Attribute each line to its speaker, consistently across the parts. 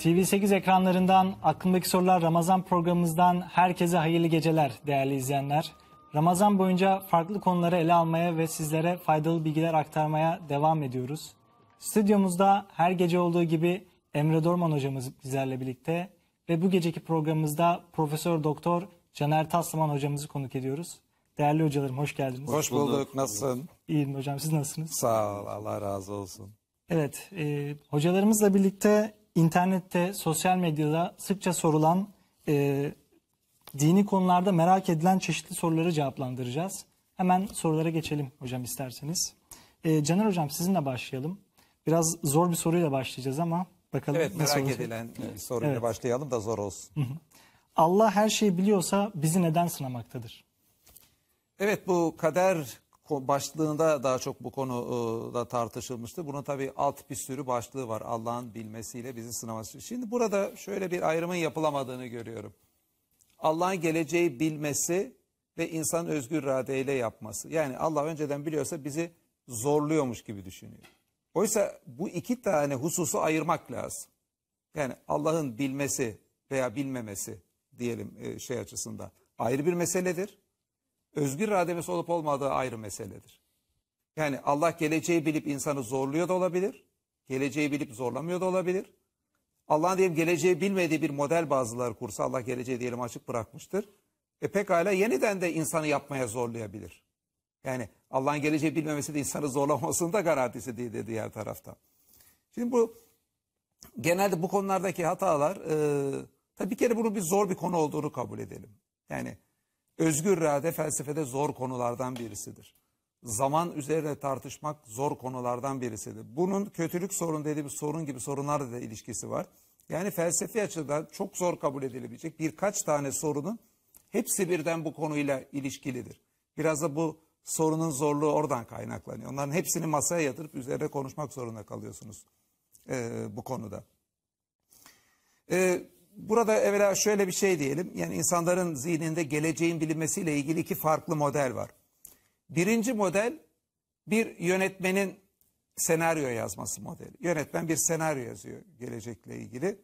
Speaker 1: TV8 ekranlarından aklımdaki sorular Ramazan programımızdan herkese hayırlı geceler değerli izleyenler. Ramazan boyunca farklı konuları ele almaya ve sizlere faydalı bilgiler aktarmaya devam ediyoruz. Stüdyomuzda her gece olduğu gibi Emre Dorman hocamız bizlerle birlikte ve bu geceki programımızda Profesör Doktor Caner Taslaman hocamızı konuk ediyoruz. Değerli hocalarım hoş geldiniz. Hoş bulduk.
Speaker 2: Nasılsın? İyiyim hocam. Siz nasılsınız? Sağ ol. Allah razı olsun.
Speaker 1: Evet. E, hocalarımızla birlikte internette, sosyal medyada sıkça sorulan e, dini konularda merak edilen çeşitli soruları cevaplandıracağız. Hemen sorulara geçelim hocam isterseniz. E, Caner hocam sizinle başlayalım. Biraz zor bir soruyla başlayacağız ama bakalım. Evet merak olacak. edilen bir soruyla evet.
Speaker 2: başlayalım da zor olsun.
Speaker 1: Allah her şeyi biliyorsa bizi neden sınamaktadır?
Speaker 2: Evet bu kader başlığında daha çok bu konuda e, tartışılmıştı. Bunun tabii alt bir sürü başlığı var Allah'ın bilmesiyle bizi sınaması. Şimdi burada şöyle bir ayrımın yapılamadığını görüyorum. Allah'ın geleceği bilmesi ve insan özgür iradeyle yapması. Yani Allah önceden biliyorsa bizi zorluyormuş gibi düşünüyor. Oysa bu iki tane hususu ayırmak lazım. Yani Allah'ın bilmesi veya bilmemesi diyelim e, şey açısından ayrı bir meseledir özgür irademiz olup olmadığı ayrı meseledir. Yani Allah geleceği bilip insanı zorluyor da olabilir. Geleceği bilip zorlamıyor da olabilir. Allah'ın diyelim geleceği bilmediği bir model bazıları kursa Allah geleceği diyelim açık bırakmıştır. E pekala yeniden de insanı yapmaya zorlayabilir. Yani Allah'ın geleceği bilmemesi de insanı zorlamasının da garantisi değil de diğer tarafta. Şimdi bu genelde bu konulardaki hatalar e, tabii bir kere bunun bir zor bir konu olduğunu kabul edelim. Yani Özgür irade felsefede zor konulardan birisidir. Zaman üzerine tartışmak zor konulardan birisidir. Bunun kötülük sorun dediğimiz sorun gibi sorunlarla da ilişkisi var. Yani felsefi açıdan çok zor kabul edilebilecek birkaç tane sorunun hepsi birden bu konuyla ilişkilidir. Biraz da bu sorunun zorluğu oradan kaynaklanıyor. Onların hepsini masaya yatırıp üzerine konuşmak zorunda kalıyorsunuz e, bu konuda. E, burada evvela şöyle bir şey diyelim. Yani insanların zihninde geleceğin bilinmesiyle ilgili iki farklı model var. Birinci model bir yönetmenin senaryo yazması modeli. Yönetmen bir senaryo yazıyor gelecekle ilgili.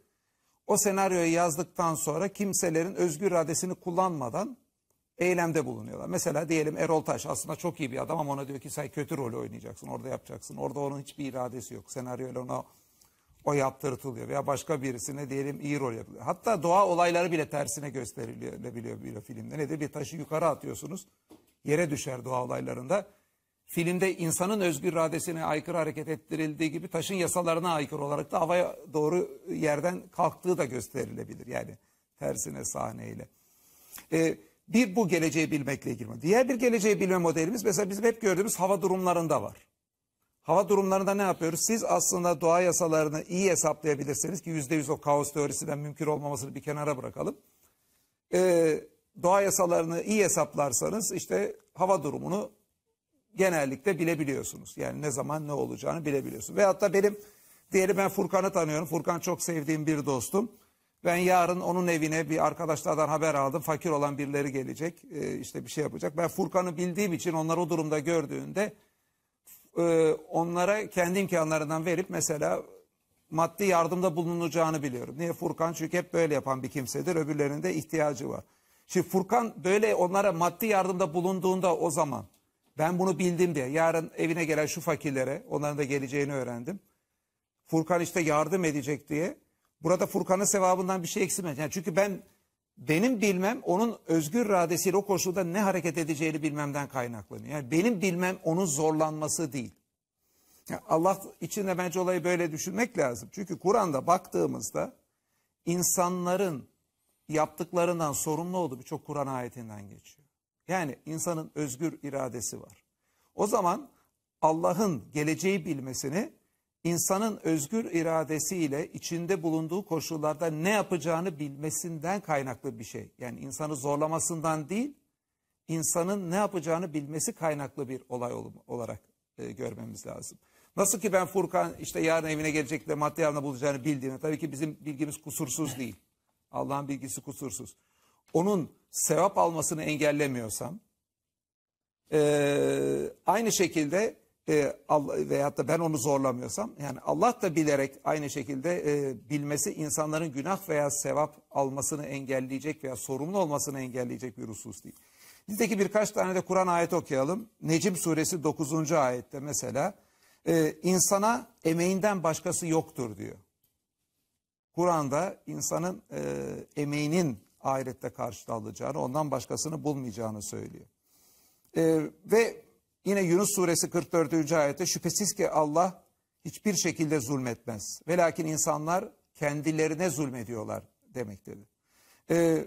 Speaker 2: O senaryoyu yazdıktan sonra kimselerin özgür iradesini kullanmadan eylemde bulunuyorlar. Mesela diyelim Erol Taş aslında çok iyi bir adam ama ona diyor ki sen kötü rolü oynayacaksın, orada yapacaksın. Orada onun hiçbir iradesi yok. Senaryoyla ona o yaptırtılıyor veya başka birisine diyelim iyi rol yapılıyor. Hatta doğa olayları bile tersine gösterilebiliyor bir filmde. Nedir? Bir taşı yukarı atıyorsunuz. Yere düşer doğa olaylarında. Filmde insanın özgür iradesine aykırı hareket ettirildiği gibi taşın yasalarına aykırı olarak da havaya doğru yerden kalktığı da gösterilebilir. Yani tersine sahneyle. Ee, bir bu geleceği bilmekle ilgili. Diğer bir geleceği bilme modelimiz mesela bizim hep gördüğümüz hava durumlarında var. Hava durumlarında ne yapıyoruz? Siz aslında doğa yasalarını iyi hesaplayabilirseniz ki yüzde yüz o kaos teorisinden mümkün olmamasını bir kenara bırakalım. Ee, doğa yasalarını iyi hesaplarsanız işte hava durumunu genellikle bilebiliyorsunuz. Yani ne zaman ne olacağını bilebiliyorsunuz. Ve hatta benim diyelim ben Furkan'ı tanıyorum. Furkan çok sevdiğim bir dostum. Ben yarın onun evine bir arkadaşlardan haber aldım. Fakir olan birileri gelecek. Ee, işte bir şey yapacak. Ben Furkan'ı bildiğim için onlar o durumda gördüğünde e, onlara kendi imkanlarından verip mesela maddi yardımda bulunacağını biliyorum. Niye Furkan? Çünkü hep böyle yapan bir kimsedir. Öbürlerinde ihtiyacı var. Şimdi Furkan böyle onlara maddi yardımda bulunduğunda o zaman ben bunu bildim diye yarın evine gelen şu fakirlere onların da geleceğini öğrendim. Furkan işte yardım edecek diye. Burada Furkan'ın sevabından bir şey eksilmez. Yani çünkü ben benim bilmem onun özgür iradesiyle o koşulda ne hareket edeceğini bilmemden kaynaklanıyor. Yani benim bilmem onun zorlanması değil. Yani Allah için de bence olayı böyle düşünmek lazım. Çünkü Kur'an'da baktığımızda insanların yaptıklarından sorumlu olduğu birçok Kur'an ayetinden geçiyor. Yani insanın özgür iradesi var. O zaman Allah'ın geleceği bilmesini insanın özgür iradesiyle içinde bulunduğu koşullarda ne yapacağını bilmesinden kaynaklı bir şey. Yani insanı zorlamasından değil, insanın ne yapacağını bilmesi kaynaklı bir olay olarak e, görmemiz lazım. Nasıl ki ben Furkan işte yarın evine gelecek de maddi alana bulacağını bildiğini, tabii ki bizim bilgimiz kusursuz değil. Allah'ın bilgisi kusursuz. Onun sevap almasını engellemiyorsam, e, aynı şekilde e, Allah, veyahut da ben onu zorlamıyorsam yani Allah da bilerek aynı şekilde e, bilmesi insanların günah veya sevap almasını engelleyecek veya sorumlu olmasını engelleyecek bir husus değil. Niteki birkaç tane de Kur'an ayet okuyalım. Necim suresi 9. ayette mesela e, insana emeğinden başkası yoktur diyor. Kur'an'da insanın e, emeğinin ahirette karşıda alacağını ondan başkasını bulmayacağını söylüyor. E, ve Yine Yunus suresi 44. ayette şüphesiz ki Allah hiçbir şekilde zulmetmez. Ve lakin insanlar kendilerine zulmediyorlar demektedir. Ee,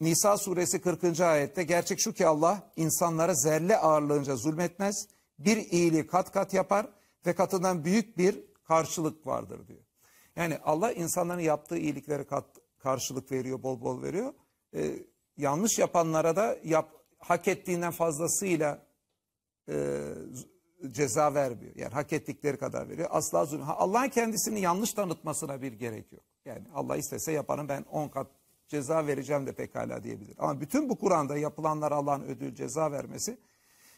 Speaker 2: Nisa suresi 40. ayette gerçek şu ki Allah insanlara zerre ağırlığınca zulmetmez. Bir iyiliği kat kat yapar ve katından büyük bir karşılık vardır diyor. Yani Allah insanların yaptığı iyiliklere kat, karşılık veriyor, bol bol veriyor. Ee, yanlış yapanlara da yap, hak ettiğinden fazlasıyla e, ceza vermiyor. Yani hak ettikleri kadar veriyor. Asla zulüm. Allah'ın kendisini yanlış tanıtmasına bir gerek yok. Yani Allah istese yaparım ben 10 kat ceza vereceğim de pekala diyebilir. Ama bütün bu Kur'an'da yapılanlar Allah'ın ödül ceza vermesi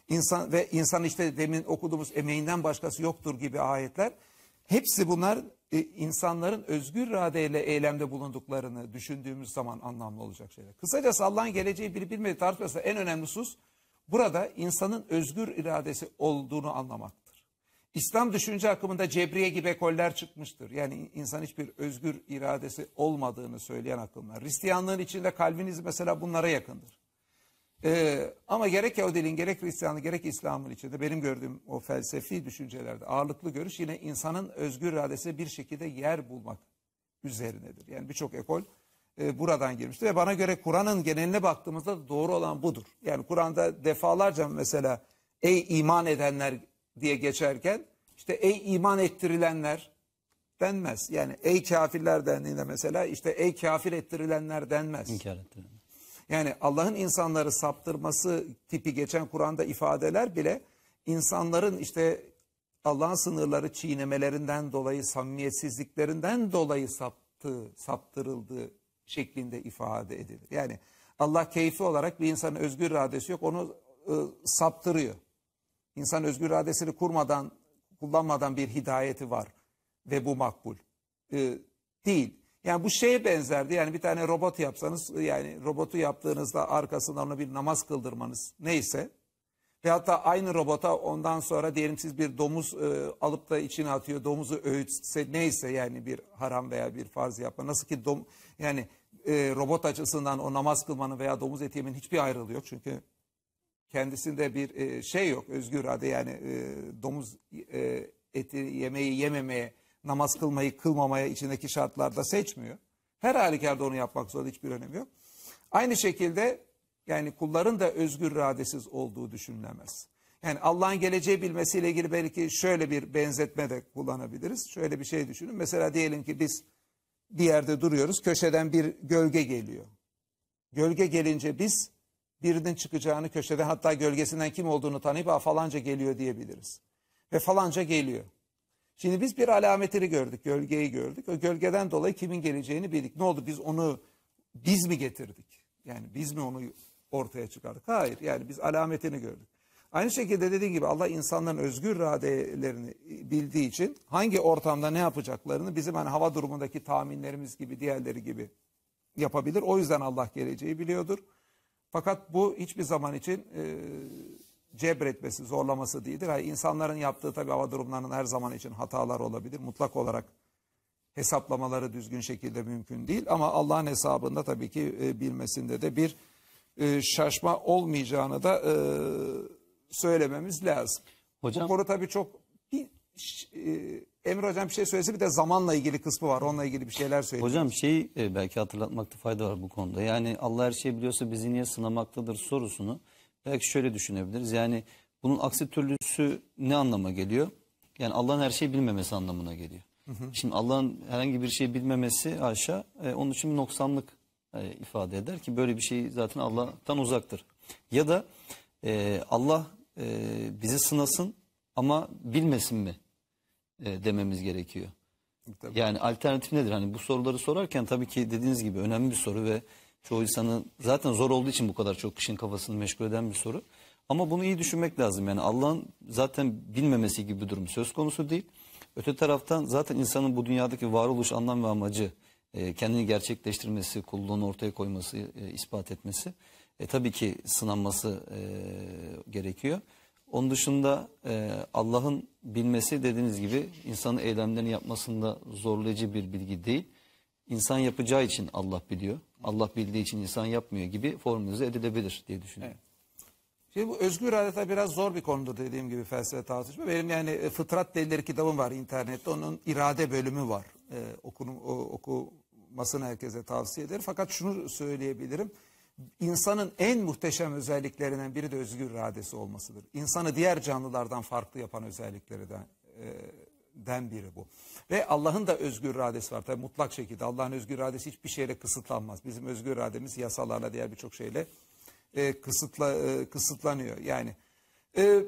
Speaker 2: insan ve insan işte demin okuduğumuz emeğinden başkası yoktur gibi ayetler hepsi bunlar e, insanların özgür iradeyle eylemde bulunduklarını düşündüğümüz zaman anlamlı olacak şeyler. Kısacası Allah'ın geleceği biri bilmediği tartışmasında en önemli sus burada insanın özgür iradesi olduğunu anlamaktır. İslam düşünce akımında cebriye gibi ekoller çıkmıştır. Yani insan hiçbir özgür iradesi olmadığını söyleyen akımlar. Hristiyanlığın içinde Kalvinizm mesela bunlara yakındır. Ee, ama gerek Yahudiliğin, gerek Hristiyanlığın, gerek İslam'ın içinde benim gördüğüm o felsefi düşüncelerde ağırlıklı görüş yine insanın özgür iradesi bir şekilde yer bulmak üzerinedir. Yani birçok ekol e, buradan girmişti. Ve bana göre Kur'an'ın geneline baktığımızda doğru olan budur. Yani Kur'an'da defalarca mesela ey iman edenler diye geçerken işte ey iman ettirilenler denmez. Yani ey kafirler dendiğinde mesela işte ey kafir ettirilenler denmez. İnkar ettirilenler. Yani Allah'ın insanları saptırması tipi geçen Kur'an'da ifadeler bile insanların işte Allah'ın sınırları çiğnemelerinden dolayı, samimiyetsizliklerinden dolayı saptığı, saptırıldığı şeklinde ifade edilir. Yani Allah keyfi olarak bir insanın özgür iradesi yok onu e, saptırıyor. İnsan özgür iradesini kurmadan kullanmadan bir hidayeti var ve bu makbul e, değil. Yani bu şeye benzerdi yani bir tane robot yapsanız yani robotu yaptığınızda arkasından ona bir namaz kıldırmanız neyse ve da aynı robota ondan sonra diyelim siz bir domuz e, alıp da içine atıyor. Domuzu öğütse neyse yani bir haram veya bir farz yapma. Nasıl ki dom, yani e, robot açısından o namaz kılmanın veya domuz eti yemenin hiçbir ayrılığı yok. Çünkü kendisinde bir e, şey yok özgür adı yani e, domuz e, eti yemeyi yememeye, namaz kılmayı kılmamaya içindeki şartlarda seçmiyor. Her halükarda onu yapmak zorunda hiçbir önemi yok. Aynı şekilde yani kulların da özgür iradesiz olduğu düşünülemez. Yani Allah'ın geleceği bilmesiyle ilgili belki şöyle bir benzetme de kullanabiliriz. Şöyle bir şey düşünün. Mesela diyelim ki biz bir yerde duruyoruz. Köşeden bir gölge geliyor. Gölge gelince biz birinin çıkacağını köşede hatta gölgesinden kim olduğunu tanıyıp Aa, falanca geliyor diyebiliriz. Ve falanca geliyor. Şimdi biz bir alametini gördük, gölgeyi gördük. O gölgeden dolayı kimin geleceğini bildik. Ne oldu biz onu biz mi getirdik? Yani biz mi onu ortaya çıkardık. Hayır yani biz alametini gördük. Aynı şekilde dediğim gibi Allah insanların özgür iradelerini bildiği için hangi ortamda ne yapacaklarını bizim hani hava durumundaki tahminlerimiz gibi diğerleri gibi yapabilir. O yüzden Allah geleceği biliyordur. Fakat bu hiçbir zaman için e, cebretmesi, zorlaması değildir. Yani insanların yaptığı tabii hava durumlarının her zaman için hatalar olabilir. Mutlak olarak hesaplamaları düzgün şekilde mümkün değil. Ama Allah'ın hesabında tabii ki e, bilmesinde de bir e, şaşma olmayacağını da e, söylememiz lazım. Hocam, Bu konu tabii çok bir, e, Emir Hocam bir şey söylese bir de zamanla ilgili kısmı var. Onunla ilgili bir şeyler söyleyeyim.
Speaker 3: Hocam şey e, belki hatırlatmakta fayda var bu konuda. Yani Allah her şeyi biliyorsa bizi niye sınamaktadır sorusunu belki şöyle düşünebiliriz. Yani bunun aksi türlüsü ne anlama geliyor? Yani Allah'ın her şeyi bilmemesi anlamına geliyor. Hı hı. Şimdi Allah'ın herhangi bir şeyi bilmemesi aşağı e, onun için noksanlık e, ifade eder ki böyle bir şey zaten Allah'tan uzaktır. Ya da e, Allah e, bizi sınasın ama bilmesin mi e, dememiz gerekiyor. Tabii. Yani alternatif nedir? Hani bu soruları sorarken tabii ki dediğiniz gibi önemli bir soru ve çoğu insanın zaten zor olduğu için bu kadar çok kişinin kafasını meşgul eden bir soru. Ama bunu iyi düşünmek lazım. Yani Allah'ın zaten bilmemesi gibi bir durum söz konusu değil. Öte taraftan zaten insanın bu dünyadaki varoluş anlam ve amacı e, kendini gerçekleştirmesi, kulluğunu ortaya koyması, e, ispat etmesi e, tabii ki sınanması e, gerekiyor. Onun dışında e, Allah'ın bilmesi dediğiniz gibi insanın eylemlerini yapmasında zorlayıcı bir bilgi değil. İnsan yapacağı için Allah biliyor. Allah bildiği için insan yapmıyor gibi formülize edilebilir diye
Speaker 2: düşünüyorum. Evet. Şimdi bu özgür adeta biraz zor bir konudur dediğim gibi felsefe tartışma. Benim yani e, Fıtrat Delileri kitabım var internette. Onun irade bölümü var. Ee, okunum, o, okumasını herkese tavsiye ederim. Fakat şunu söyleyebilirim. İnsanın en muhteşem özelliklerinden biri de özgür iradesi olmasıdır. İnsanı diğer canlılardan farklı yapan özelliklerden e, den biri bu. Ve Allah'ın da özgür iradesi var. Tabii mutlak şekilde Allah'ın özgür iradesi hiçbir şeyle kısıtlanmaz. Bizim özgür irademiz yasalarla diğer birçok şeyle e, kısıtla, e, kısıtlanıyor. Yani e,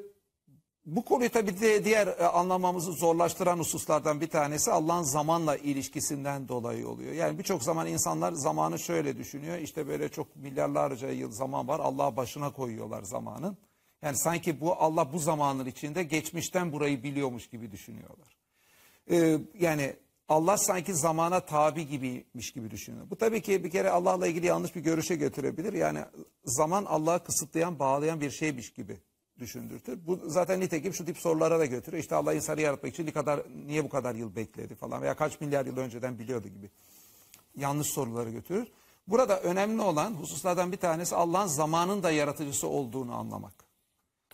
Speaker 2: bu konuyu tabii de diğer e, anlamamızı zorlaştıran hususlardan bir tanesi Allah'ın zamanla ilişkisinden dolayı oluyor. Yani birçok zaman insanlar zamanı şöyle düşünüyor. İşte böyle çok milyarlarca yıl zaman var. Allah'a başına koyuyorlar zamanın. Yani sanki bu Allah bu zamanın içinde geçmişten burayı biliyormuş gibi düşünüyorlar. Ee, yani Allah sanki zamana tabi gibiymiş gibi düşünüyor. Bu tabii ki bir kere Allah'la ilgili yanlış bir görüşe götürebilir. Yani zaman Allah'ı kısıtlayan, bağlayan bir şeymiş gibi düşündürtür. Bu zaten nitekim şu tip sorulara da götürüyor. İşte Allah insanı yaratmak için ne kadar, niye bu kadar yıl bekledi falan veya kaç milyar yıl önceden biliyordu gibi. Yanlış soruları götürür. Burada önemli olan hususlardan bir tanesi Allah'ın zamanın da yaratıcısı olduğunu anlamak.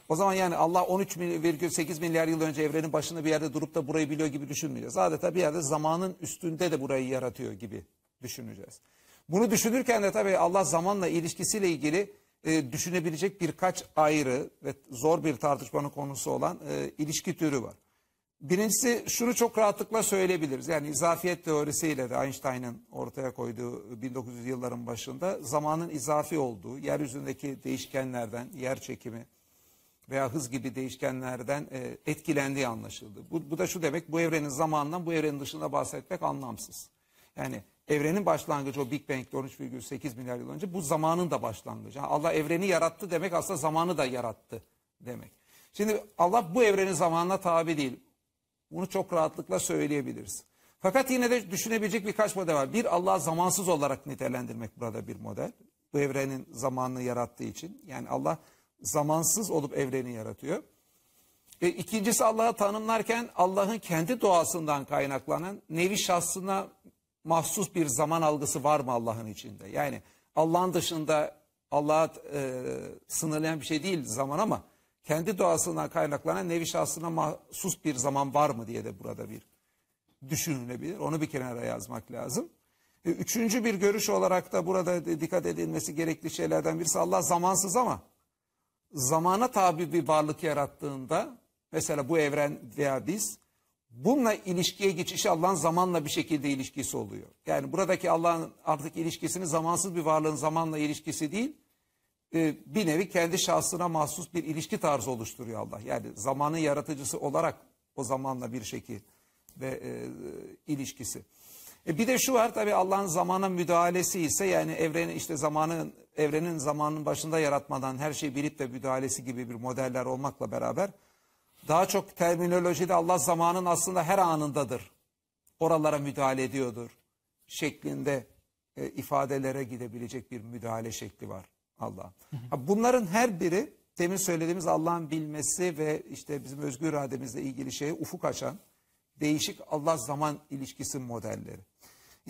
Speaker 2: O zaman yani Allah 13,8 milyar yıl önce evrenin başında bir yerde durup da burayı biliyor gibi düşünmeyeceğiz. Adeta bir yerde zamanın üstünde de burayı yaratıyor gibi düşüneceğiz. Bunu düşünürken de tabii Allah zamanla ilişkisiyle ilgili e, düşünebilecek birkaç ayrı ve zor bir tartışmanın konusu olan e, ilişki türü var. Birincisi şunu çok rahatlıkla söyleyebiliriz. Yani izafiyet teorisiyle de Einstein'ın ortaya koyduğu 1900 yılların başında zamanın izafi olduğu, yeryüzündeki değişkenlerden, yer çekimi, veya hız gibi değişkenlerden e, etkilendiği anlaşıldı. Bu, bu da şu demek bu evrenin zamanından bu evrenin dışında bahsetmek anlamsız. Yani evrenin başlangıcı o Big Bang'de 13,8 milyar yıl önce bu zamanın da başlangıcı. Allah evreni yarattı demek aslında zamanı da yarattı demek. Şimdi Allah bu evrenin zamanına tabi değil. Bunu çok rahatlıkla söyleyebiliriz. Fakat yine de düşünebilecek birkaç model var. Bir Allah zamansız olarak nitelendirmek burada bir model. Bu evrenin zamanını yarattığı için. Yani Allah Zamansız olup evreni yaratıyor. E, ikincisi Allah'ı tanımlarken Allah'ın kendi doğasından kaynaklanan nevi şahsına mahsus bir zaman algısı var mı Allah'ın içinde? Yani Allah'ın dışında Allah'a e, sınırlayan bir şey değil zaman ama kendi doğasından kaynaklanan nevi şahsına mahsus bir zaman var mı diye de burada bir düşünülebilir. Onu bir kenara yazmak lazım. E, üçüncü bir görüş olarak da burada dikkat edilmesi gerekli şeylerden birisi Allah zamansız ama zamana tabi bir varlık yarattığında mesela bu evren veya biz bununla ilişkiye geçiş Allah'ın zamanla bir şekilde ilişkisi oluyor. Yani buradaki Allah'ın artık ilişkisini zamansız bir varlığın zamanla ilişkisi değil e, bir nevi kendi şahsına mahsus bir ilişki tarzı oluşturuyor Allah. Yani zamanın yaratıcısı olarak o zamanla bir şekil ve e, ilişkisi. E bir de şu var tabi Allah'ın zamana müdahalesi ise yani evrenin işte zamanın evrenin zamanın başında yaratmadan her şeyi bilip de müdahalesi gibi bir modeller olmakla beraber daha çok terminolojide Allah zamanın aslında her anındadır. Oralara müdahale ediyordur şeklinde e, ifadelere gidebilecek bir müdahale şekli var Allah. Bunların her biri demin söylediğimiz Allah'ın bilmesi ve işte bizim özgür irademizle ilgili şeye ufuk açan değişik Allah zaman ilişkisi modelleri.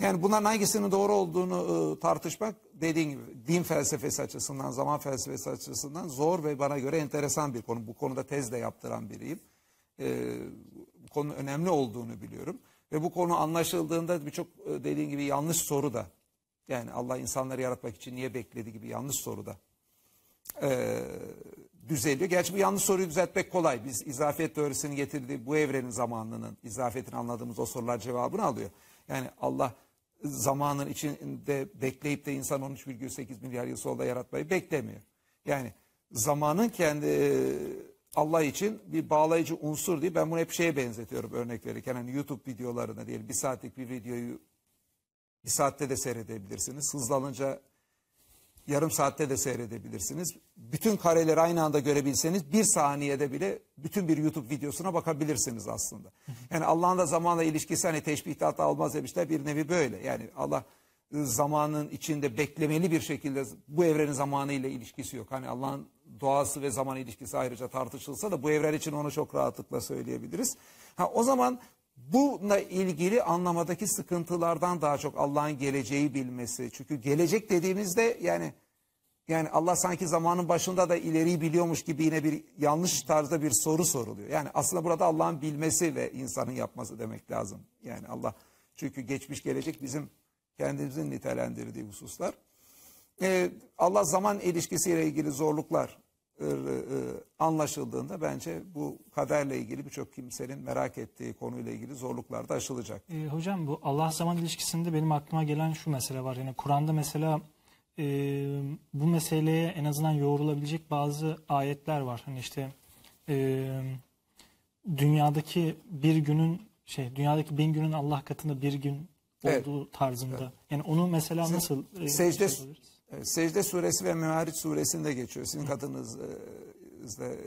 Speaker 2: Yani bunların hangisinin doğru olduğunu e, tartışmak dediğim gibi din felsefesi açısından, zaman felsefesi açısından zor ve bana göre enteresan bir konu. Bu konuda tez de yaptıran biriyim. E, bu konu önemli olduğunu biliyorum. Ve bu konu anlaşıldığında birçok e, dediğim gibi yanlış soru da yani Allah insanları yaratmak için niye bekledi gibi yanlış soru da e, düzeliyor. Gerçi bu yanlış soruyu düzeltmek kolay. Biz izafiyet teorisinin getirdiği bu evrenin zamanının izafiyetini anladığımız o sorular cevabını alıyor. Yani Allah zamanın içinde bekleyip de insan 13,8 milyar yıl solda yaratmayı beklemiyor. Yani zamanın kendi e, Allah için bir bağlayıcı unsur diye Ben bunu hep şeye benzetiyorum örnek verirken. Hani YouTube videolarına değil bir saatlik bir videoyu bir saatte de seyredebilirsiniz. Hızlanınca yarım saatte de seyredebilirsiniz. Bütün kareleri aynı anda görebilseniz bir saniyede bile bütün bir YouTube videosuna bakabilirsiniz aslında. Yani Allah'ın da zamanla ilişkisi hani teşbihte almaz demişler bir nevi böyle. Yani Allah zamanın içinde beklemeli bir şekilde bu evrenin zamanı ile ilişkisi yok. Hani Allah'ın doğası ve zaman ilişkisi ayrıca tartışılsa da bu evren için onu çok rahatlıkla söyleyebiliriz. Ha o zaman Bununla ilgili anlamadaki sıkıntılardan daha çok Allah'ın geleceği bilmesi. Çünkü gelecek dediğimizde yani yani Allah sanki zamanın başında da ileriyi biliyormuş gibi yine bir yanlış tarzda bir soru soruluyor. Yani aslında burada Allah'ın bilmesi ve insanın yapması demek lazım. Yani Allah çünkü geçmiş gelecek bizim kendimizin nitelendirdiği hususlar. Ee, Allah zaman ilişkisiyle ilgili zorluklar e, e, anlaşıldığında bence bu kaderle ilgili birçok kimsenin merak ettiği konuyla ilgili zorluklar da aşılacak.
Speaker 1: E, hocam bu Allah zaman ilişkisinde benim aklıma gelen şu mesele var. Yani Kur'an'da mesela e, bu meseleye en azından yoğrulabilecek bazı ayetler var. Hani işte e, dünyadaki bir günün şey dünyadaki bin günün Allah katında bir gün olduğu evet. tarzında. Evet. Yani onu mesela Siz, nasıl e, secde, şey
Speaker 2: Secde suresi ve Mühariç suresinde geçiyor. Sizin katınızda işte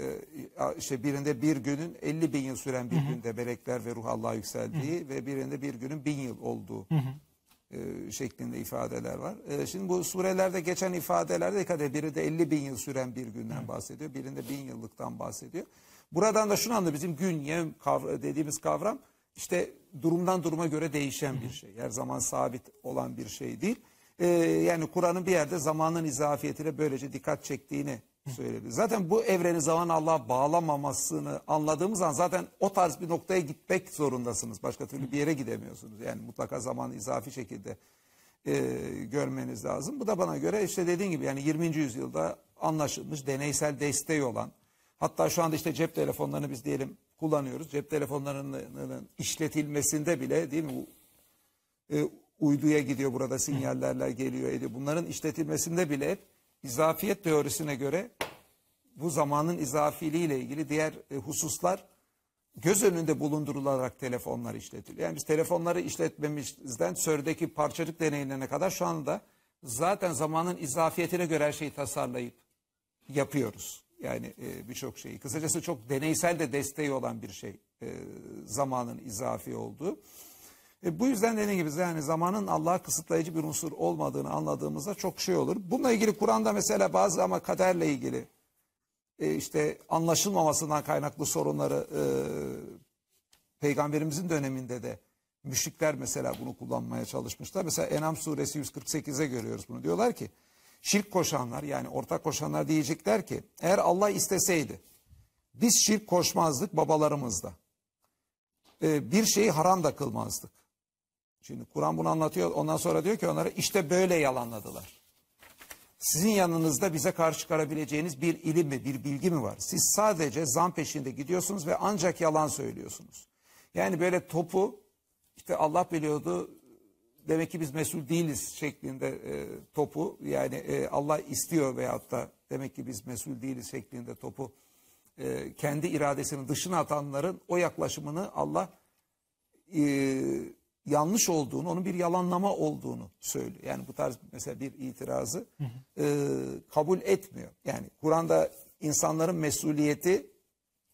Speaker 2: e, şey, birinde bir günün 50 bin yıl süren bir hı hı. günde melekler ve ruh Allah'a yükseldiği hı ve birinde bir günün bin yıl olduğu e, şeklinde ifadeler var. E, şimdi bu surelerde geçen ifadelerde dikkat edin. Biri de 50 bin yıl süren bir günden bahsediyor. Birinde bin yıllıktan bahsediyor. Buradan da şunu anlıyor. Bizim gün, yem dediğimiz kavram işte durumdan duruma göre değişen bir şey. Her zaman sabit olan bir şey değil e, yani Kur'an'ın bir yerde zamanın izafiyetine böylece dikkat çektiğini söyledi. Zaten bu evreni zaman Allah bağlamamasını anladığımız an zaten o tarz bir noktaya gitmek zorundasınız. Başka türlü bir yere gidemiyorsunuz. Yani mutlaka zaman izafi şekilde e, görmeniz lazım. Bu da bana göre işte dediğim gibi yani 20. yüzyılda anlaşılmış deneysel desteği olan hatta şu anda işte cep telefonlarını biz diyelim kullanıyoruz. Cep telefonlarının işletilmesinde bile değil mi e, uyduya gidiyor burada sinyallerler geliyor ediyor. Bunların işletilmesinde bile hep izafiyet teorisine göre bu zamanın izafiliği ile ilgili diğer e, hususlar göz önünde bulundurularak telefonlar işletiliyor. Yani biz telefonları işletmemizden Sör'deki parçacık deneylerine kadar şu anda zaten zamanın izafiyetine göre her şeyi tasarlayıp yapıyoruz. Yani e, birçok şeyi. Kısacası çok deneysel de desteği olan bir şey e, zamanın izafi olduğu. E, bu yüzden dediğim gibi yani zamanın Allah'a kısıtlayıcı bir unsur olmadığını anladığımızda çok şey olur. Bununla ilgili Kur'an'da mesela bazı ama kaderle ilgili e, işte anlaşılmamasından kaynaklı sorunları e, peygamberimizin döneminde de müşrikler mesela bunu kullanmaya çalışmışlar. Mesela Enam suresi 148'e görüyoruz bunu. Diyorlar ki şirk koşanlar yani ortak koşanlar diyecekler ki eğer Allah isteseydi biz şirk koşmazdık babalarımızda. Ee, bir şeyi haram da kılmazdık. Şimdi Kur'an bunu anlatıyor. Ondan sonra diyor ki onlara işte böyle yalanladılar. Sizin yanınızda bize karşı çıkarabileceğiniz bir ilim mi, bir bilgi mi var? Siz sadece zan peşinde gidiyorsunuz ve ancak yalan söylüyorsunuz. Yani böyle topu işte Allah biliyordu demek ki biz mesul değiliz şeklinde e, topu yani e, Allah istiyor veyahut da demek ki biz mesul değiliz şeklinde topu e, kendi iradesinin dışına atanların o yaklaşımını Allah e, yanlış olduğunu, onun bir yalanlama olduğunu söylüyor. Yani bu tarz mesela bir itirazı e, kabul etmiyor. Yani Kur'an'da insanların mesuliyeti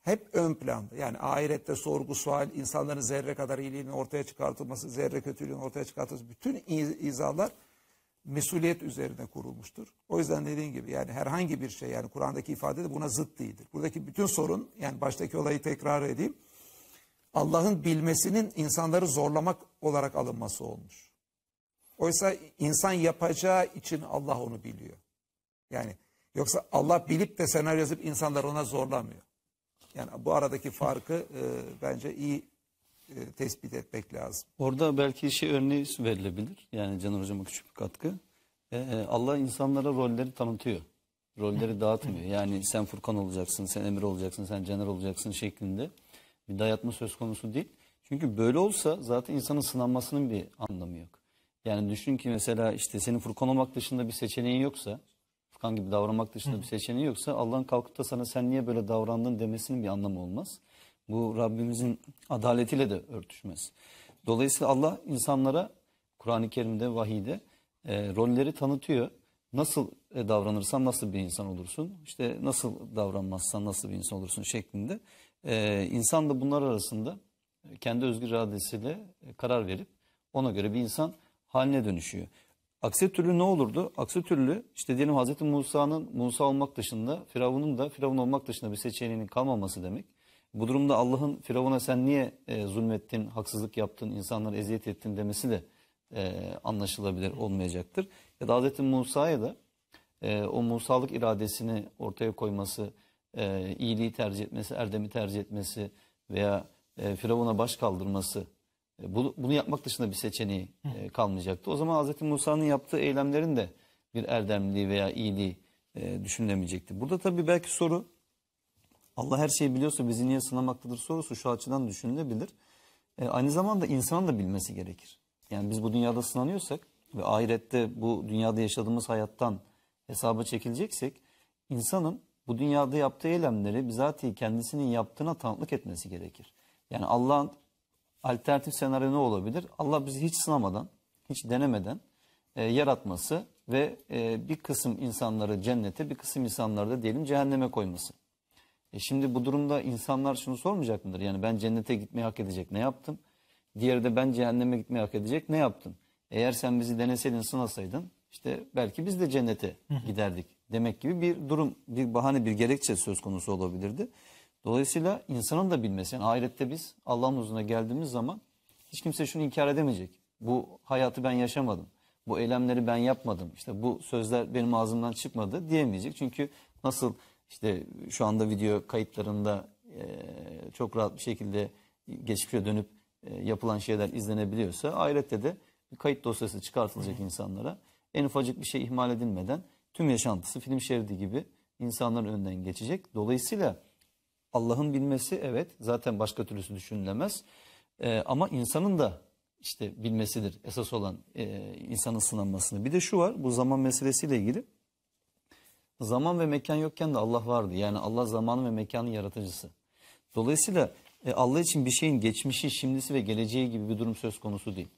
Speaker 2: hep ön planda. Yani ahirette sorgu sual, insanların zerre kadar iyiliğinin ortaya çıkartılması, zerre kötülüğün ortaya çıkartılması bütün iz izahlar mesuliyet üzerine kurulmuştur. O yüzden dediğin gibi yani herhangi bir şey yani Kur'an'daki ifade de buna zıt değildir. Buradaki bütün sorun yani baştaki olayı tekrar edeyim. Allah'ın bilmesinin insanları zorlamak olarak alınması olmuş. Oysa insan yapacağı için Allah onu biliyor. Yani yoksa Allah bilip de senaryo yazıp insanları ona zorlamıyor. Yani bu aradaki farkı e, bence iyi e, tespit etmek lazım.
Speaker 3: Orada belki şey örneği verilebilir. Yani Caner Hocam'a küçük bir katkı. Ee, Allah insanlara rolleri tanıtıyor. Rolleri dağıtmıyor. Yani sen Furkan olacaksın, sen Emir olacaksın, sen Caner olacaksın şeklinde. Bir dayatma söz konusu değil. Çünkü böyle olsa zaten insanın sınanmasının bir anlamı yok. Yani düşün ki mesela işte senin Furkan olmak dışında bir seçeneğin yoksa, Furkan gibi davranmak dışında bir seçeneğin yoksa Allah'ın kalkıp da sana sen niye böyle davrandın demesinin bir anlamı olmaz. Bu Rabbimizin adaletiyle de örtüşmez. Dolayısıyla Allah insanlara Kur'an-ı Kerim'de, vahide e, rolleri tanıtıyor. Nasıl e, davranırsan nasıl bir insan olursun, işte nasıl davranmazsan nasıl bir insan olursun şeklinde. Ee, insan da bunlar arasında e, kendi özgür iradesiyle e, karar verip ona göre bir insan haline dönüşüyor. Aksi türlü ne olurdu? Aksi türlü işte diyelim Hazreti Musa'nın Musa olmak dışında Firavun'un da Firavun olmak dışında bir seçeneğinin kalmaması demek. Bu durumda Allah'ın Firavun'a sen niye e, zulmettin, haksızlık yaptın, insanlara eziyet ettin demesi de e, anlaşılabilir olmayacaktır. Ya da Hazreti Musa'ya da e, o Musa'lık iradesini ortaya koyması e, iyiliği tercih etmesi, erdemi tercih etmesi veya e, Firavun'a baş kaldırması e, bu, bunu yapmak dışında bir seçeneği e, kalmayacaktı. O zaman Hz. Musa'nın yaptığı eylemlerin de bir erdemliği veya iyiliği e, düşünülemeyecekti. Burada tabii belki soru Allah her şeyi biliyorsa bizi niye sınamaktadır sorusu şu açıdan düşünülebilir. E, aynı zamanda insan da bilmesi gerekir. Yani biz bu dünyada sınanıyorsak ve ahirette bu dünyada yaşadığımız hayattan hesaba çekileceksek insanın bu dünyada yaptığı eylemleri bizatihi kendisinin yaptığına tanıklık etmesi gerekir. Yani Allah'ın alternatif senaryo ne olabilir? Allah bizi hiç sınamadan, hiç denemeden e, yaratması ve e, bir kısım insanları cennete, bir kısım insanları da diyelim cehenneme koyması. E şimdi bu durumda insanlar şunu sormayacak mıdır? Yani ben cennete gitmeyi hak edecek ne yaptım? Diğeri de ben cehenneme gitmeyi hak edecek ne yaptım? Eğer sen bizi deneseydin, sınasaydın işte belki biz de cennete giderdik demek gibi bir durum, bir bahane, bir gerekçe söz konusu olabilirdi. Dolayısıyla insanın da bilmesi, yani ahirette biz Allah'ın huzuruna geldiğimiz zaman hiç kimse şunu inkar edemeyecek. Bu hayatı ben yaşamadım, bu eylemleri ben yapmadım, işte bu sözler benim ağzımdan çıkmadı diyemeyecek. Çünkü nasıl işte şu anda video kayıtlarında e, çok rahat bir şekilde geçmişe dönüp e, yapılan şeyler izlenebiliyorsa ahirette de bir kayıt dosyası çıkartılacak insanlara en ufacık bir şey ihmal edilmeden Tüm yaşantısı film şeridi gibi insanların önden geçecek. Dolayısıyla Allah'ın bilmesi evet zaten başka türlüsü düşünülemez. E, ama insanın da işte bilmesidir esas olan e, insanın sınanmasını. Bir de şu var bu zaman meselesiyle ilgili. Zaman ve mekan yokken de Allah vardı. Yani Allah zamanı ve mekanın yaratıcısı. Dolayısıyla e, Allah için bir şeyin geçmişi, şimdisi ve geleceği gibi bir durum söz konusu değil.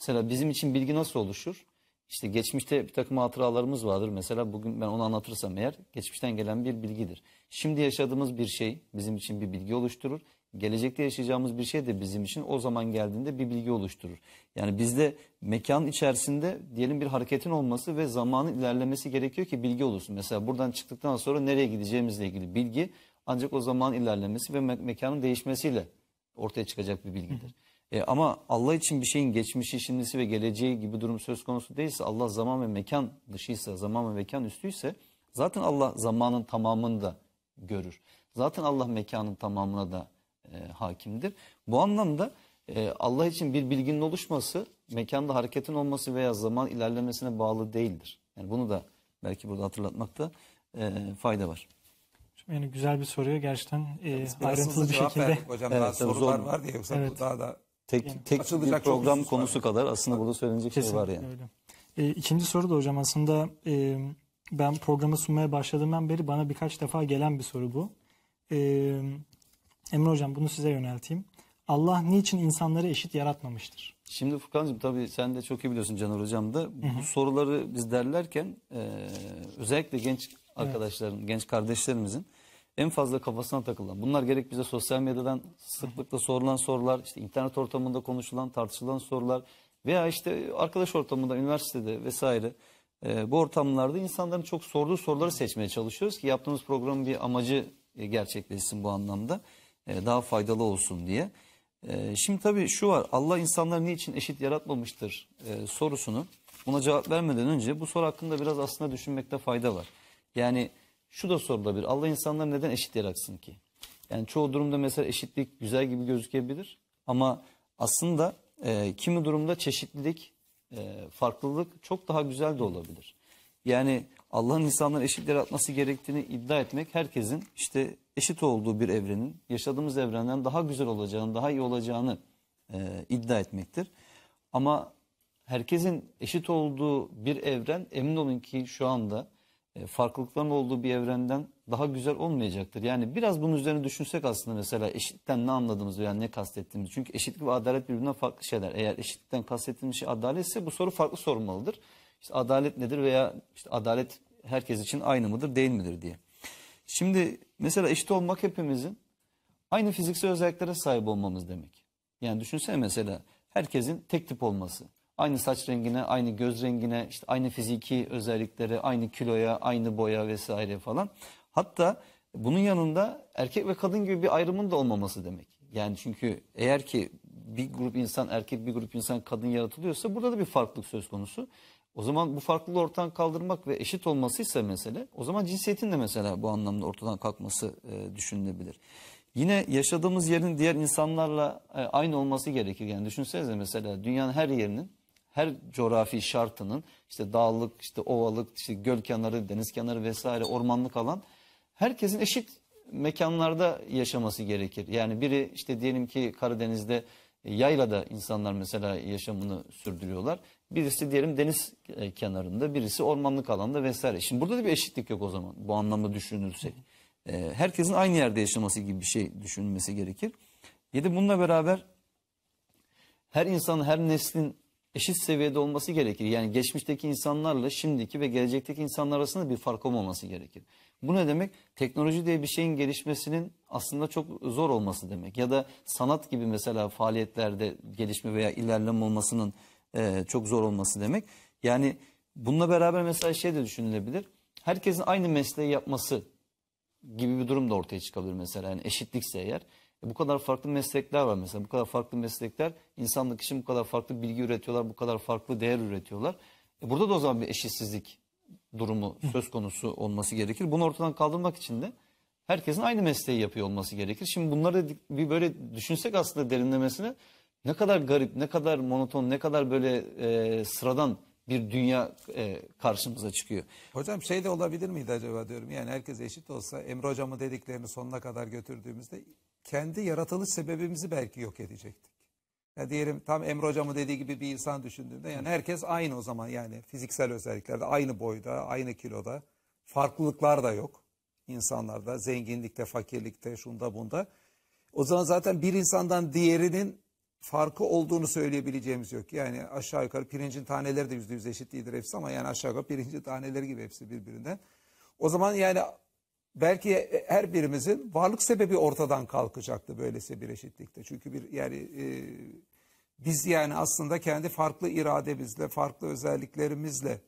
Speaker 3: Mesela bizim için bilgi nasıl oluşur? İşte geçmişte bir takım hatıralarımız vardır. Mesela bugün ben onu anlatırsam eğer geçmişten gelen bir bilgidir. Şimdi yaşadığımız bir şey bizim için bir bilgi oluşturur. Gelecekte yaşayacağımız bir şey de bizim için o zaman geldiğinde bir bilgi oluşturur. Yani bizde mekan içerisinde diyelim bir hareketin olması ve zamanın ilerlemesi gerekiyor ki bilgi olursun. Mesela buradan çıktıktan sonra nereye gideceğimizle ilgili bilgi ancak o zaman ilerlemesi ve me mekanın değişmesiyle ortaya çıkacak bir bilgidir. E, ama Allah için bir şeyin geçmişi, şimdisi ve geleceği gibi durum söz konusu değilse, Allah zaman ve mekan dışıysa, zaman ve mekan üstüyse zaten Allah zamanın tamamını da görür. Zaten Allah mekanın tamamına da e, hakimdir. Bu anlamda e, Allah için bir bilginin oluşması, mekanda hareketin olması veya zaman ilerlemesine bağlı değildir. Yani bunu da belki burada hatırlatmakta e, fayda var.
Speaker 1: Yani güzel bir soruya gerçten e, ayrıntılı bir şekilde. Verdik. Hocam
Speaker 2: evet, daha sorular zor. var diye yoksa evet. bu daha da
Speaker 3: tek, tek bir program şey konusu var. kadar aslında burada söylenecek Kesinlikle şey var yani.
Speaker 1: Öyle. E, ikinci soru da hocam aslında e, ben programı sunmaya başladığımdan beri bana birkaç defa gelen bir soru bu. E, Emre hocam bunu size yönelteyim. Allah niçin insanları eşit yaratmamıştır?
Speaker 3: Şimdi Furkan'cığım tabii sen de çok iyi biliyorsun Caner Hocam da. Bu Hı-hı. soruları biz derlerken e, özellikle genç arkadaşların, evet. genç kardeşlerimizin en fazla kafasına takılan. Bunlar gerek bize sosyal medyadan sıklıkla sorulan sorular, işte internet ortamında konuşulan, tartışılan sorular veya işte arkadaş ortamında, üniversitede vesaire e, bu ortamlarda insanların çok sorduğu soruları seçmeye çalışıyoruz ki yaptığımız programın bir amacı e, gerçekleşsin bu anlamda. E, daha faydalı olsun diye. E, şimdi tabii şu var Allah insanları niçin eşit yaratmamıştır e, sorusunu buna cevap vermeden önce bu soru hakkında biraz aslında düşünmekte fayda var. Yani şu da sorulabilir. Allah insanları neden eşit yaratsın ki? Yani çoğu durumda mesela eşitlik güzel gibi gözükebilir. Ama aslında e, kimi durumda çeşitlilik, e, farklılık çok daha güzel de olabilir. Yani Allah'ın insanları eşit yaratması gerektiğini iddia etmek herkesin işte eşit olduğu bir evrenin yaşadığımız evrenden daha güzel olacağını, daha iyi olacağını e, iddia etmektir. Ama herkesin eşit olduğu bir evren emin olun ki şu anda e, farklılıkların olduğu bir evrenden daha güzel olmayacaktır. Yani biraz bunun üzerine düşünsek aslında mesela eşitten ne anladığımızı yani ne kastettiğimizi. Çünkü eşitlik ve adalet birbirinden farklı şeyler. Eğer eşitlikten kastettiğimiz şey adaletse bu soru farklı sorulmalıdır. İşte adalet nedir veya işte adalet herkes için aynı mıdır değil midir diye. Şimdi mesela eşit olmak hepimizin aynı fiziksel özelliklere sahip olmamız demek. Yani düşünsene mesela herkesin tek tip olması. Aynı saç rengine, aynı göz rengine, işte aynı fiziki özelliklere, aynı kiloya, aynı boya vesaire falan. Hatta bunun yanında erkek ve kadın gibi bir ayrımın da olmaması demek. Yani çünkü eğer ki bir grup insan erkek bir grup insan kadın yaratılıyorsa burada da bir farklılık söz konusu. O zaman bu farklılığı ortadan kaldırmak ve eşit olmasıysa mesele o zaman cinsiyetin de mesela bu anlamda ortadan kalkması e, düşünülebilir. Yine yaşadığımız yerin diğer insanlarla e, aynı olması gerekir. Yani düşünsenize mesela dünyanın her yerinin her coğrafi şartının işte dağlık, işte ovalık, işte göl kenarı, deniz kenarı vesaire ormanlık alan herkesin eşit mekanlarda yaşaması gerekir. Yani biri işte diyelim ki Karadeniz'de yaylada insanlar mesela yaşamını sürdürüyorlar. Birisi diyelim deniz kenarında, birisi ormanlık alanda vesaire. Şimdi burada da bir eşitlik yok o zaman bu anlamda düşünürsek. Ee, herkesin aynı yerde yaşaması gibi bir şey düşünülmesi gerekir. Yedi bununla beraber her insanın, her neslin eşit seviyede olması gerekir. Yani geçmişteki insanlarla şimdiki ve gelecekteki insanlar arasında bir fark olmaması gerekir. Bu ne demek? Teknoloji diye bir şeyin gelişmesinin aslında çok zor olması demek. Ya da sanat gibi mesela faaliyetlerde gelişme veya ilerleme olmasının e, çok zor olması demek. Yani bununla beraber mesela şey de düşünülebilir. Herkesin aynı mesleği yapması gibi bir durum da ortaya çıkabilir mesela. Yani eşitlikse eğer bu kadar farklı meslekler var mesela. Bu kadar farklı meslekler insanlık için bu kadar farklı bilgi üretiyorlar, bu kadar farklı değer üretiyorlar. E burada da o zaman bir eşitsizlik durumu söz konusu olması gerekir. Bunu ortadan kaldırmak için de herkesin aynı mesleği yapıyor olması gerekir. Şimdi bunları bir böyle düşünsek aslında derinlemesine ne kadar garip, ne kadar
Speaker 2: monoton, ne kadar böyle e, sıradan bir dünya e, karşımıza çıkıyor. Hocam şey de olabilir miydi acaba diyorum yani herkes eşit olsa Emre hocamın dediklerini sonuna kadar götürdüğümüzde kendi yaratılış sebebimizi belki yok edecektik. Ya diyelim tam Emre hocamı dediği gibi bir insan düşündüğünde yani herkes aynı o zaman yani fiziksel özelliklerde aynı boyda, aynı kiloda. Farklılıklar da yok insanlarda, zenginlikte, fakirlikte, şunda bunda. O zaman zaten bir insandan diğerinin farkı olduğunu söyleyebileceğimiz yok. Yani aşağı yukarı pirincin taneleri de yüzde yüz eşit değildir hepsi ama yani aşağı yukarı pirincin taneleri gibi hepsi birbirinden. O zaman yani belki her birimizin varlık sebebi ortadan kalkacaktı böylesi bir eşitlikte. Çünkü bir yani e, biz yani aslında kendi farklı irademizle, farklı özelliklerimizle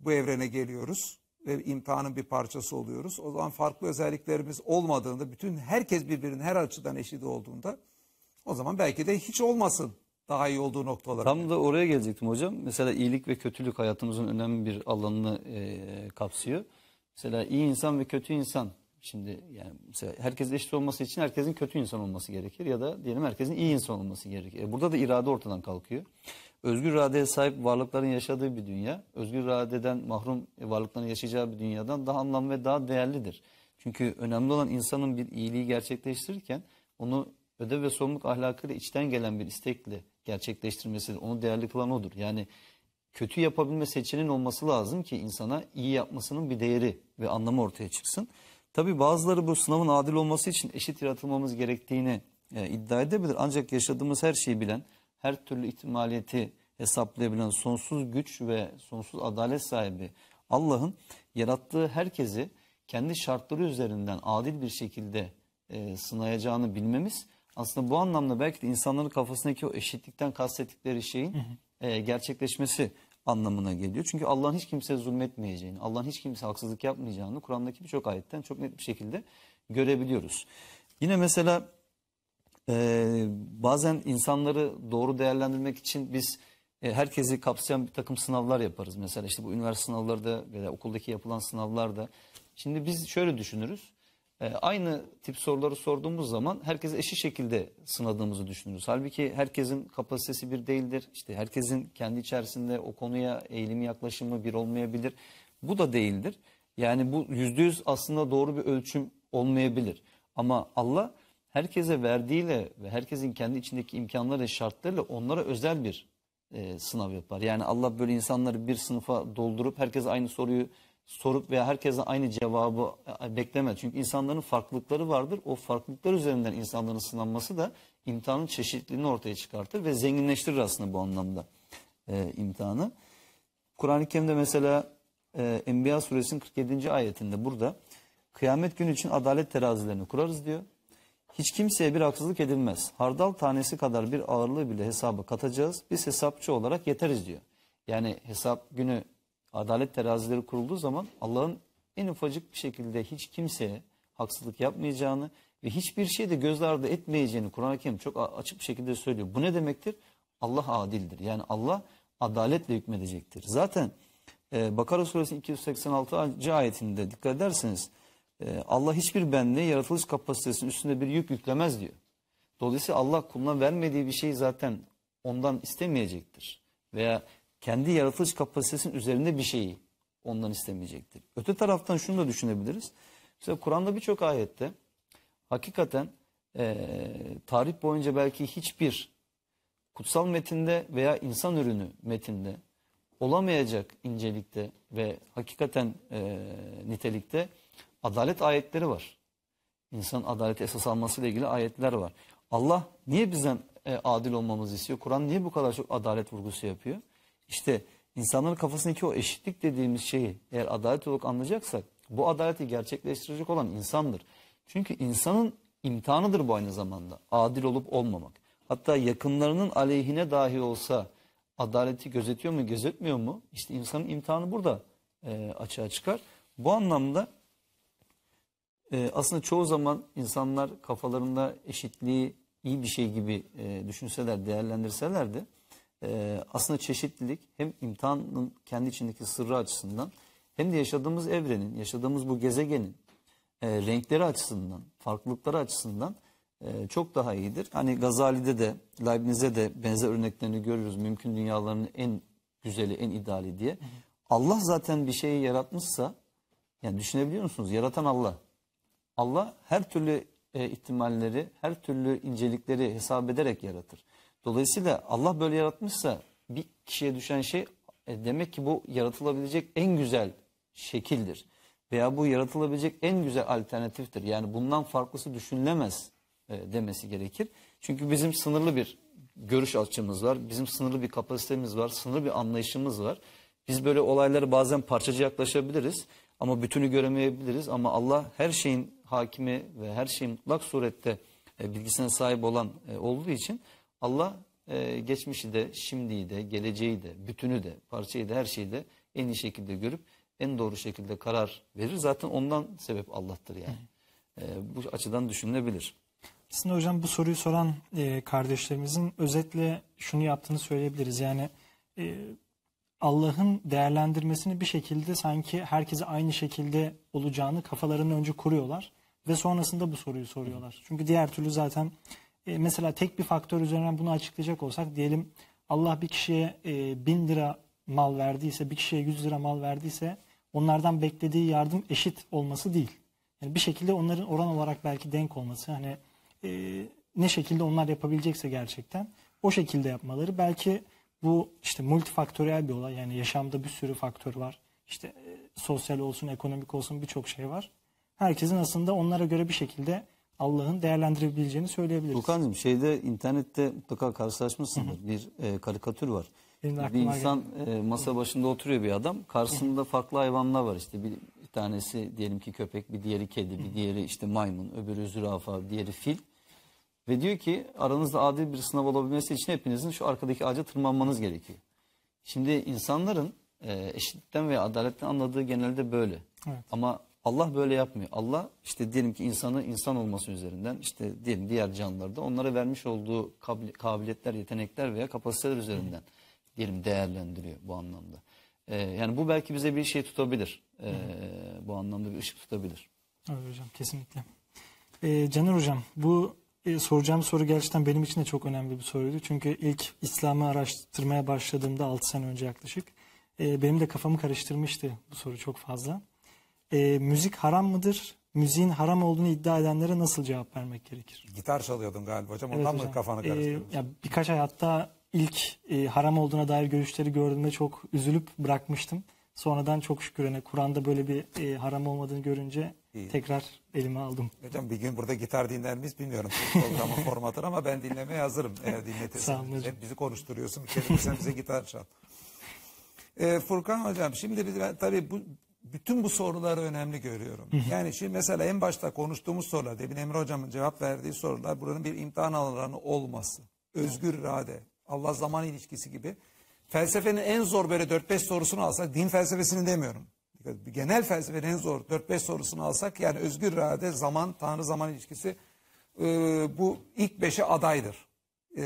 Speaker 2: bu evrene geliyoruz ve imtihanın bir parçası oluyoruz. O zaman farklı özelliklerimiz olmadığında bütün herkes birbirinin her açıdan eşit olduğunda o zaman belki de hiç olmasın daha iyi olduğu noktalar. Tam da
Speaker 3: oraya gelecektim hocam. Mesela iyilik ve kötülük hayatımızın önemli bir alanını e, kapsıyor. Mesela iyi insan ve kötü insan. Şimdi yani mesela herkes eşit olması için herkesin kötü insan olması gerekir ya da diyelim herkesin iyi insan olması gerekir. E, burada da irade ortadan kalkıyor. Özgür iradeye sahip varlıkların yaşadığı bir dünya, özgür iradeden mahrum varlıkların yaşayacağı bir dünyadan daha anlam ve daha değerlidir. Çünkü önemli olan insanın bir iyiliği gerçekleştirirken onu ödev ve sorumluluk ahlakıyla içten gelen bir istekle gerçekleştirmesidir. onu değerli kılan odur. Yani kötü yapabilme seçeneğin olması lazım ki insana iyi yapmasının bir değeri ve anlamı ortaya çıksın. Tabi bazıları bu sınavın adil olması için eşit yaratılmamız gerektiğini e, iddia edebilir. Ancak yaşadığımız her şeyi bilen, her türlü ihtimaliyeti hesaplayabilen sonsuz güç ve sonsuz adalet sahibi Allah'ın yarattığı herkesi kendi şartları üzerinden adil bir şekilde e, sınayacağını bilmemiz aslında bu anlamda belki de insanların kafasındaki o eşitlikten kastettikleri şeyin hı hı e, gerçekleşmesi anlamına geliyor. Çünkü Allah'ın hiç kimse zulmetmeyeceğini, Allah'ın hiç kimse haksızlık yapmayacağını Kur'an'daki birçok ayetten çok net bir şekilde görebiliyoruz. Yine mesela e, bazen insanları doğru değerlendirmek için biz e, herkesi kapsayan bir takım sınavlar yaparız. Mesela işte bu üniversite sınavları da veya okuldaki yapılan sınavlar da. Şimdi biz şöyle düşünürüz. Ee, aynı tip soruları sorduğumuz zaman herkes eşit şekilde sınadığımızı düşünürüz. Halbuki herkesin kapasitesi bir değildir. İşte herkesin kendi içerisinde o konuya eğilimi yaklaşımı bir olmayabilir. Bu da değildir. Yani bu yüzde yüz aslında doğru bir ölçüm olmayabilir. Ama Allah herkese verdiğiyle ve herkesin kendi içindeki imkanları ve şartlarıyla onlara özel bir e, sınav yapar. Yani Allah böyle insanları bir sınıfa doldurup herkes aynı soruyu sorup veya herkesten aynı cevabı e, bekleme Çünkü insanların farklılıkları vardır. O farklılıklar üzerinden insanların sınanması da imtihanın çeşitliliğini ortaya çıkartır ve zenginleştirir aslında bu anlamda e, imtihanı. Kur'an-ı Kerim'de mesela e, Enbiya suresinin 47. ayetinde burada kıyamet günü için adalet terazilerini kurarız diyor. Hiç kimseye bir haksızlık edilmez. Hardal tanesi kadar bir ağırlığı bile hesaba katacağız. Biz hesapçı olarak yeteriz diyor. Yani hesap günü adalet terazileri kurulduğu zaman Allah'ın en ufacık bir şekilde hiç kimseye haksızlık yapmayacağını ve hiçbir şeyi de göz ardı etmeyeceğini Kur'an-ı Kerim çok açık bir şekilde söylüyor. Bu ne demektir? Allah adildir. Yani Allah adaletle hükmedecektir. Zaten e, Bakara suresi 286. ayetinde dikkat ederseniz e, Allah hiçbir benliğe yaratılış kapasitesinin üstünde bir yük yüklemez diyor. Dolayısıyla Allah kuluna vermediği bir şeyi zaten ondan istemeyecektir. Veya kendi yaratılış kapasitesinin üzerinde bir şeyi ondan istemeyecektir. Öte taraftan şunu da düşünebiliriz. Mesela Kur'an'da birçok ayette hakikaten e, tarih boyunca belki hiçbir kutsal metinde veya insan ürünü metinde olamayacak incelikte ve hakikaten e, nitelikte adalet ayetleri var. İnsan adaleti esas almasıyla ilgili ayetler var. Allah niye bizden e, adil olmamızı istiyor? Kur'an niye bu kadar çok adalet vurgusu yapıyor? İşte insanların kafasındaki o eşitlik dediğimiz şeyi eğer adalet olarak anlayacaksak bu adaleti gerçekleştirecek olan insandır. Çünkü insanın imtihanıdır bu aynı zamanda adil olup olmamak. Hatta yakınlarının aleyhine dahi olsa adaleti gözetiyor mu gözetmiyor mu? İşte insanın imtihanı burada e, açığa çıkar. Bu anlamda e, aslında çoğu zaman insanlar kafalarında eşitliği iyi bir şey gibi e, düşünseler, değerlendirseler de e, aslında çeşitlilik hem imtihanın kendi içindeki sırrı açısından hem de yaşadığımız evrenin, yaşadığımız bu gezegenin e, renkleri açısından, farklılıkları açısından e, çok daha iyidir. Hani Gazali'de de, Leibniz'e de benzer örneklerini görürüz. Mümkün dünyaların en güzeli, en ideali diye. Allah zaten bir şeyi yaratmışsa, yani düşünebiliyor musunuz? Yaratan Allah. Allah her türlü e, ihtimalleri, her türlü incelikleri hesap ederek yaratır. Dolayısıyla Allah böyle yaratmışsa bir kişiye düşen şey e, demek ki bu yaratılabilecek en güzel şekildir. Veya bu yaratılabilecek en güzel alternatiftir. Yani bundan farklısı düşünülemez e, demesi gerekir. Çünkü bizim sınırlı bir görüş açımız var. Bizim sınırlı bir kapasitemiz var. Sınırlı bir anlayışımız var. Biz böyle olaylara bazen parçacı yaklaşabiliriz. Ama bütünü göremeyebiliriz. Ama Allah her şeyin hakimi ve her şeyin mutlak surette e, bilgisine sahip olan e, olduğu için Allah e, geçmişi de, şimdiyi de, geleceği de, bütünü de, parçayı da, her şeyi de en iyi şekilde görüp en doğru şekilde karar verir. Zaten ondan sebep Allah'tır yani. E, bu açıdan düşünülebilir.
Speaker 1: Aslında hocam bu soruyu soran e, kardeşlerimizin özetle şunu yaptığını söyleyebiliriz. Yani e, Allah'ın değerlendirmesini bir şekilde sanki herkese aynı şekilde olacağını kafalarının önce kuruyorlar ve sonrasında bu soruyu soruyorlar. Çünkü diğer türlü zaten e, mesela tek bir faktör üzerinden bunu açıklayacak olsak diyelim Allah bir kişiye e, bin lira mal verdiyse, bir kişiye yüz lira mal verdiyse onlardan beklediği yardım eşit olması değil. Yani bir şekilde onların oran olarak belki denk olması hani e, ne şekilde onlar yapabilecekse gerçekten o şekilde yapmaları belki bu işte multifaktörel bir olay yani yaşamda bir sürü faktör var. İşte e, sosyal olsun, ekonomik olsun birçok şey var. Herkesin aslında onlara göre bir şekilde
Speaker 3: Allah'ın değerlendirebileceğini söyleyebiliriz. Tukan'cığım şeyde internette mutlaka karşılaşmışsındır. bir e, karikatür var. Bir insan e, masa başında oturuyor bir adam. Karşısında farklı hayvanlar var işte. Bir, bir tanesi diyelim ki köpek, bir diğeri kedi, bir diğeri işte maymun, öbürü zürafa, diğeri fil. Ve diyor ki aranızda adil bir sınav olabilmesi için hepinizin şu arkadaki ağaca tırmanmanız gerekiyor. Şimdi insanların e, eşitlikten ve adaletten anladığı genelde böyle. Evet. Ama Allah böyle yapmıyor. Allah işte diyelim ki insanı insan olması üzerinden işte diyelim diğer canlıları da onlara vermiş olduğu kabiliyetler, yetenekler veya kapasiteler üzerinden diyelim değerlendiriyor bu anlamda. Ee, yani bu belki bize bir şey tutabilir. Ee, bu anlamda bir ışık tutabilir.
Speaker 1: Evet hocam kesinlikle. Ee, Caner hocam bu e, soracağım soru gerçekten benim için de çok önemli bir soruydu. Çünkü ilk İslam'ı araştırmaya başladığımda 6 sene önce yaklaşık. E, benim de kafamı karıştırmıştı bu soru çok fazla e, müzik haram mıdır? Müziğin haram olduğunu iddia edenlere nasıl cevap vermek
Speaker 2: gerekir? Gitar çalıyordun galiba hocam. Ondan evet, mı kafanı e, karıştırdın?
Speaker 1: ya birkaç ay hatta ilk e, haram olduğuna dair görüşleri gördüğümde çok üzülüp bırakmıştım. Sonradan çok şükür hani Kur'an'da böyle bir e, haram olmadığını görünce İyi. tekrar elime aldım.
Speaker 2: Hocam bir gün burada gitar dinler miyiz bilmiyorum programın formatı ama ben dinlemeye hazırım eğer dinletirsen. Sağ olun Hep bizi konuşturuyorsun. bir kere sen bize gitar çal. E, Furkan hocam şimdi biz, ben, tabii bu bütün bu soruları önemli görüyorum. Yani şimdi mesela en başta konuştuğumuz sorular, demin Emre Hocam'ın cevap verdiği sorular buranın bir imtihan alanı olması, özgür irade, Allah zaman ilişkisi gibi. Felsefenin en zor böyle 4-5 sorusunu alsak, din felsefesini demiyorum. Genel felsefenin en zor 4-5 sorusunu alsak yani özgür irade, zaman, tanrı zaman ilişkisi bu ilk beşe adaydır. E,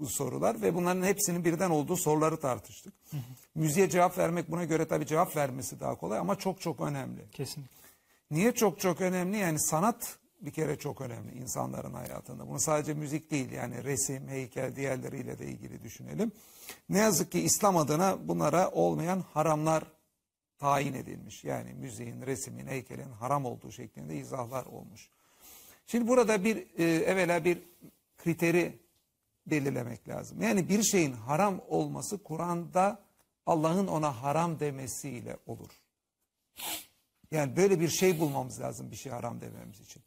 Speaker 2: bu sorular ve bunların hepsinin birden olduğu soruları tartıştık. Hı hı. Müziğe cevap vermek buna göre tabii cevap vermesi daha kolay ama çok çok önemli. Kesinlikle. Niye çok çok önemli? Yani sanat bir kere çok önemli insanların hayatında. Bunu sadece müzik değil yani resim, heykel diğerleriyle de ilgili düşünelim. Ne yazık ki İslam adına bunlara olmayan haramlar tayin edilmiş. Yani müziğin, resmin, heykelin haram olduğu şeklinde izahlar olmuş. Şimdi burada bir e, evvela bir kriteri belirlemek lazım. Yani bir şeyin haram olması Kur'an'da Allah'ın ona haram demesiyle olur. Yani böyle bir şey bulmamız lazım bir şey haram dememiz için.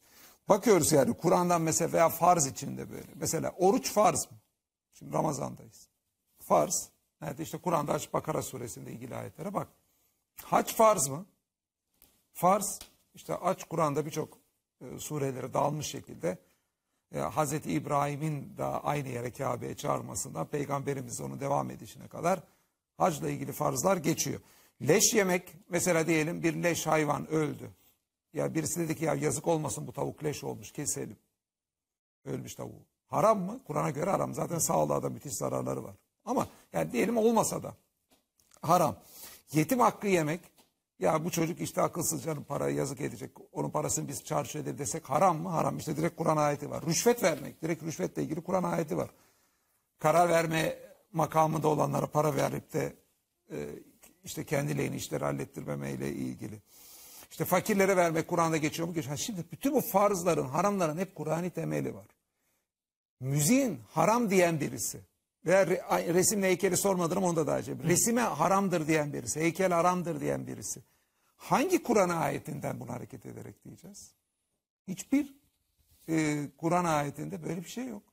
Speaker 2: Bakıyoruz yani Kur'an'dan mesela veya farz içinde böyle. Mesela oruç farz mı? Şimdi Ramazan'dayız. Farz. Evet işte Kur'an'da aç Bakara suresinde ilgili ayetlere bak. Haç farz mı? Farz. İşte aç Kur'an'da birçok e, surelere dağılmış şekilde e, Hazreti İbrahim'in da aynı yere Kabe'ye çağırmasından peygamberimiz onu devam edişine kadar hacla ilgili farzlar geçiyor. Leş yemek mesela diyelim bir leş hayvan öldü. Ya birisi dedi ki ya yazık olmasın bu tavuk leş olmuş keselim. Ölmüş tavuğu. Haram mı? Kur'an'a göre haram. Zaten sağlığa da müthiş zararları var. Ama yani diyelim olmasa da haram. Yetim hakkı yemek ya bu çocuk işte akılsızca parayı yazık edecek. Onun parasını biz çarşı edelim desek haram mı? Haram. İşte direkt Kur'an ayeti var. Rüşvet vermek. Direkt rüşvetle ilgili Kur'an ayeti var. Karar verme makamında olanlara para verip de e, işte kendi lehine işleri hallettirmemeyle ilgili. İşte fakirlere vermek Kur'an'da geçiyor mu? Geçiyor. Şimdi bütün bu farzların, haramların hep Kur'an'ı temeli var. Müziğin haram diyen birisi veya resimle heykeli sormadım onu da daha önce. Resime haramdır diyen birisi, heykel haramdır diyen birisi. Hangi Kur'an ayetinden bunu hareket ederek diyeceğiz? Hiçbir e, Kur'an ayetinde böyle bir şey yok.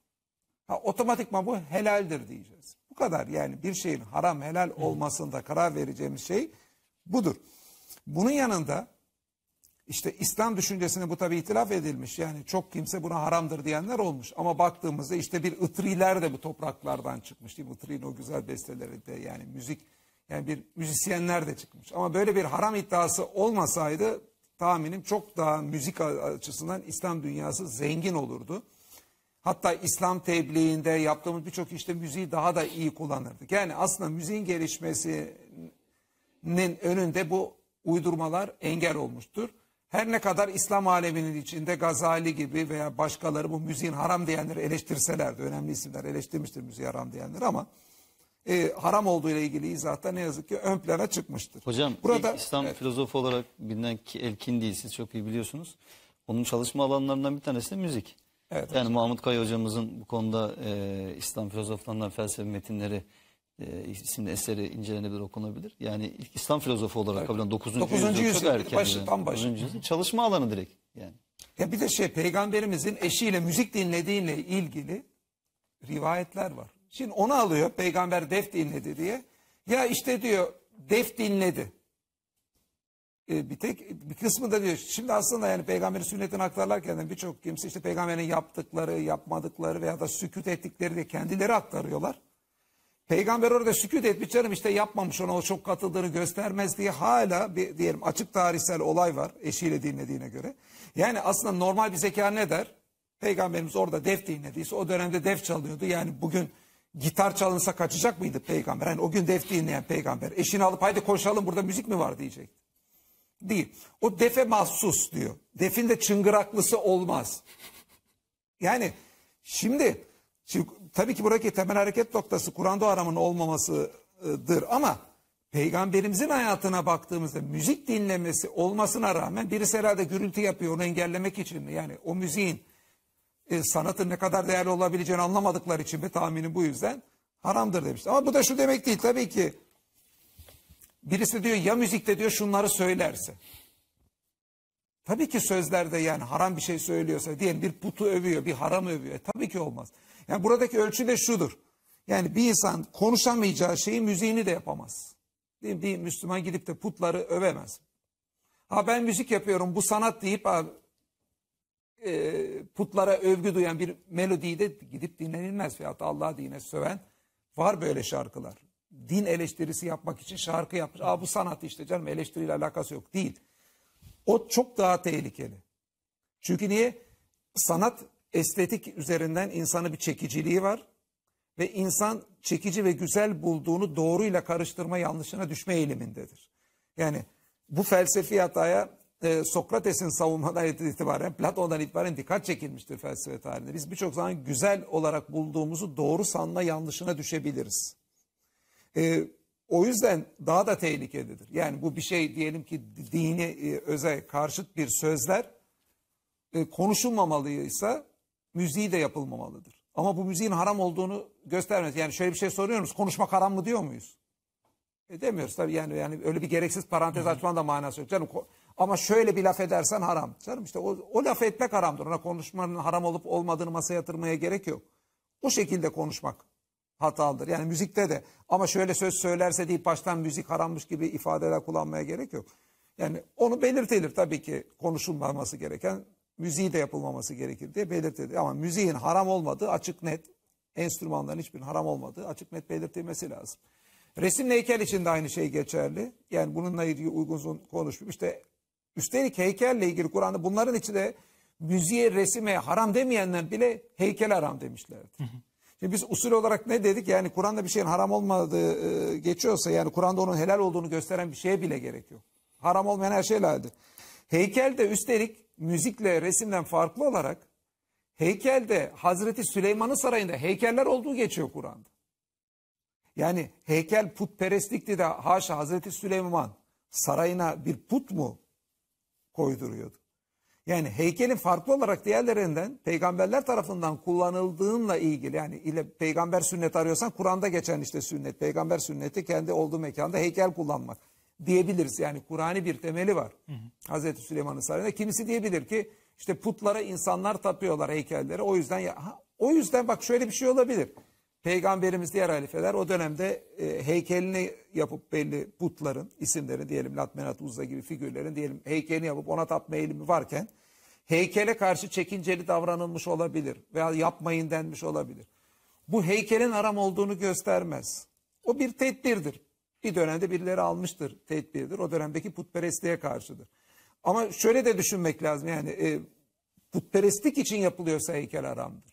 Speaker 2: Ha, otomatikman bu helaldir diyeceğiz. Bu kadar yani bir şeyin haram helal olmasında karar vereceğimiz şey budur. Bunun yanında işte İslam düşüncesine bu tabi itiraf edilmiş. Yani çok kimse buna haramdır diyenler olmuş. Ama baktığımızda işte bir ıtriler de bu topraklardan çıkmış değil mi? Itri'nin o güzel besteleri de yani müzik yani bir müzisyenler de çıkmış. Ama böyle bir haram iddiası olmasaydı tahminim çok daha müzik açısından İslam dünyası zengin olurdu. Hatta İslam tebliğinde yaptığımız birçok işte müziği daha da iyi kullanırdık. Yani aslında müziğin gelişmesinin önünde bu uydurmalar engel olmuştur. Her ne kadar İslam aleminin içinde Gazali gibi veya başkaları bu müziğin haram diyenleri eleştirselerdi. Önemli isimler eleştirmiştir müziği haram diyenleri ama e, haram olduğu ile ilgili izahta ne yazık ki ön plana çıkmıştır. Hocam Burada, İslam evet.
Speaker 3: filozofu olarak bilinen Elkin değil siz çok iyi biliyorsunuz. Onun çalışma alanlarından bir tanesi de müzik. Evet, yani hocam. Mahmut Kaya hocamızın bu konuda e, İslam filozoflarından felsefe metinleri e, isimli eseri incelenebilir, okunabilir. Yani ilk İslam filozofu olarak kabul edilen 9. 9. yüzyıl, yüzyıl erken başı, tam başı. 9.
Speaker 2: yüzyıl çalışma alanı direkt yani. Ya bir de şey peygamberimizin eşiyle müzik dinlediğine ilgili rivayetler var. Şimdi onu alıyor peygamber def dinledi diye. Ya işte diyor def dinledi. E, bir tek bir kısmı da diyor şimdi aslında yani peygamberin sünnetini aktarlarken de birçok kimse işte peygamberin yaptıkları, yapmadıkları veya da süküt ettikleri de kendileri aktarıyorlar. Peygamber orada süküt etmiş canım işte yapmamış ona o çok katıldığını göstermez diye hala bir diyelim açık tarihsel olay var eşiyle dinlediğine göre. Yani aslında normal bir zeka ne der? Peygamberimiz orada def dinlediyse o dönemde def çalıyordu. Yani bugün gitar çalınsa kaçacak mıydı peygamber? Hani o gün def dinleyen peygamber eşini alıp haydi koşalım burada müzik mi var diyecek. Değil. O defe mahsus diyor. Defin de çıngıraklısı olmaz. Yani şimdi, şimdi tabii ki buradaki temel hareket noktası Kur'an'da aramın olmamasıdır ama peygamberimizin hayatına baktığımızda müzik dinlemesi olmasına rağmen birisi herhalde gürültü yapıyor onu engellemek için mi? Yani o müziğin e, sanatın ne kadar değerli olabileceğini anlamadıkları için ve tahmini bu yüzden haramdır demiş. Ama bu da şu demek değil tabii ki birisi diyor ya müzikte diyor şunları söylerse. Tabii ki sözlerde yani haram bir şey söylüyorsa diyelim bir putu övüyor, bir haram övüyor. E, tabii ki olmaz. Yani buradaki ölçü de şudur. Yani bir insan konuşamayacağı şeyi müziğini de yapamaz. Değil mi? Bir Müslüman gidip de putları övemez. Ha ben müzik yapıyorum bu sanat deyip ha, e, putlara övgü duyan bir melodiyi de gidip dinlenilmez veyahut Allah dine söven var böyle şarkılar. Din eleştirisi yapmak için şarkı yapmış. Aa bu sanat işte canım eleştiriyle alakası yok değil. O çok daha tehlikeli. Çünkü niye? Sanat estetik üzerinden insanı bir çekiciliği var ve insan çekici ve güzel bulduğunu doğruyla karıştırma yanlışına düşme eğilimindedir. Yani bu felsefi hataya e, Sokrates'in savunmadan itibaren, Platon'dan itibaren dikkat çekilmiştir felsefe tarihinde. Biz birçok zaman güzel olarak bulduğumuzu doğru sanma yanlışına düşebiliriz. E, o yüzden daha da tehlikededir. Yani bu bir şey diyelim ki dini e, özel karşıt bir sözler e, konuşulmamalıysa müziği de yapılmamalıdır. Ama bu müziğin haram olduğunu göstermez. Yani şöyle bir şey soruyoruz. Konuşmak haram mı diyor muyuz? E demiyoruz tabii yani yani öyle bir gereksiz parantez açmanın da manası yok. Canım ama şöyle bir laf edersen haram. Canım işte o, o laf etmek haramdır. Ona konuşmanın haram olup olmadığını masaya yatırmaya gerek yok. O şekilde konuşmak hatalıdır. Yani müzikte de ama şöyle söz söylerse deyip baştan müzik harammış gibi ifadeler kullanmaya gerek yok. Yani onu belirtilir tabii ki konuşulmaması gereken müziği de yapılmaması gerekir diye belirtilir. Ama müziğin haram olmadığı açık net enstrümanların hiçbirinin haram olmadığı açık net belirtilmesi lazım. Resim heykel için de aynı şey geçerli. Yani bununla ilgili uygun konuşmuş. İşte Üstelik heykelle ilgili Kur'an'da bunların içi de müziğe, resime haram demeyenler bile heykel haram demişlerdi. Şimdi biz usul olarak ne dedik? Yani Kur'an'da bir şeyin haram olmadığı e, geçiyorsa yani Kur'an'da onun helal olduğunu gösteren bir şeye bile gerek yok. Haram olmayan her şey helaldir. de üstelik müzikle, resimden farklı olarak heykelde Hazreti Süleyman'ın sarayında heykeller olduğu geçiyor Kur'an'da. Yani heykel putperestlikti de haşa Hazreti Süleyman sarayına bir put mu koyduruyordu. Yani heykelin farklı olarak diğerlerinden peygamberler tarafından kullanıldığınla ilgili yani ile peygamber sünnet arıyorsan Kur'an'da geçen işte sünnet, peygamber sünneti kendi olduğu mekanda heykel kullanmak diyebiliriz. Yani Kur'an'ı bir temeli var. Hı hı. Hazreti Süleyman'ın sarayında kimisi diyebilir ki işte putlara insanlar tapıyorlar heykelleri. o yüzden ya, ha, o yüzden bak şöyle bir şey olabilir. Peygamberimiz diğer halifeler o dönemde e, heykelini yapıp belli putların isimlerini diyelim Latmenat Uzza gibi figürlerin diyelim heykelini yapıp ona tapma eğilimi varken heykele karşı çekinceli davranılmış olabilir veya yapmayın denmiş olabilir. Bu heykelin haram olduğunu göstermez. O bir tedbirdir. Bir dönemde birileri almıştır tedbirdir. O dönemdeki putperestliğe karşıdır. Ama şöyle de düşünmek lazım yani e, putperestlik için yapılıyorsa heykel haramdır.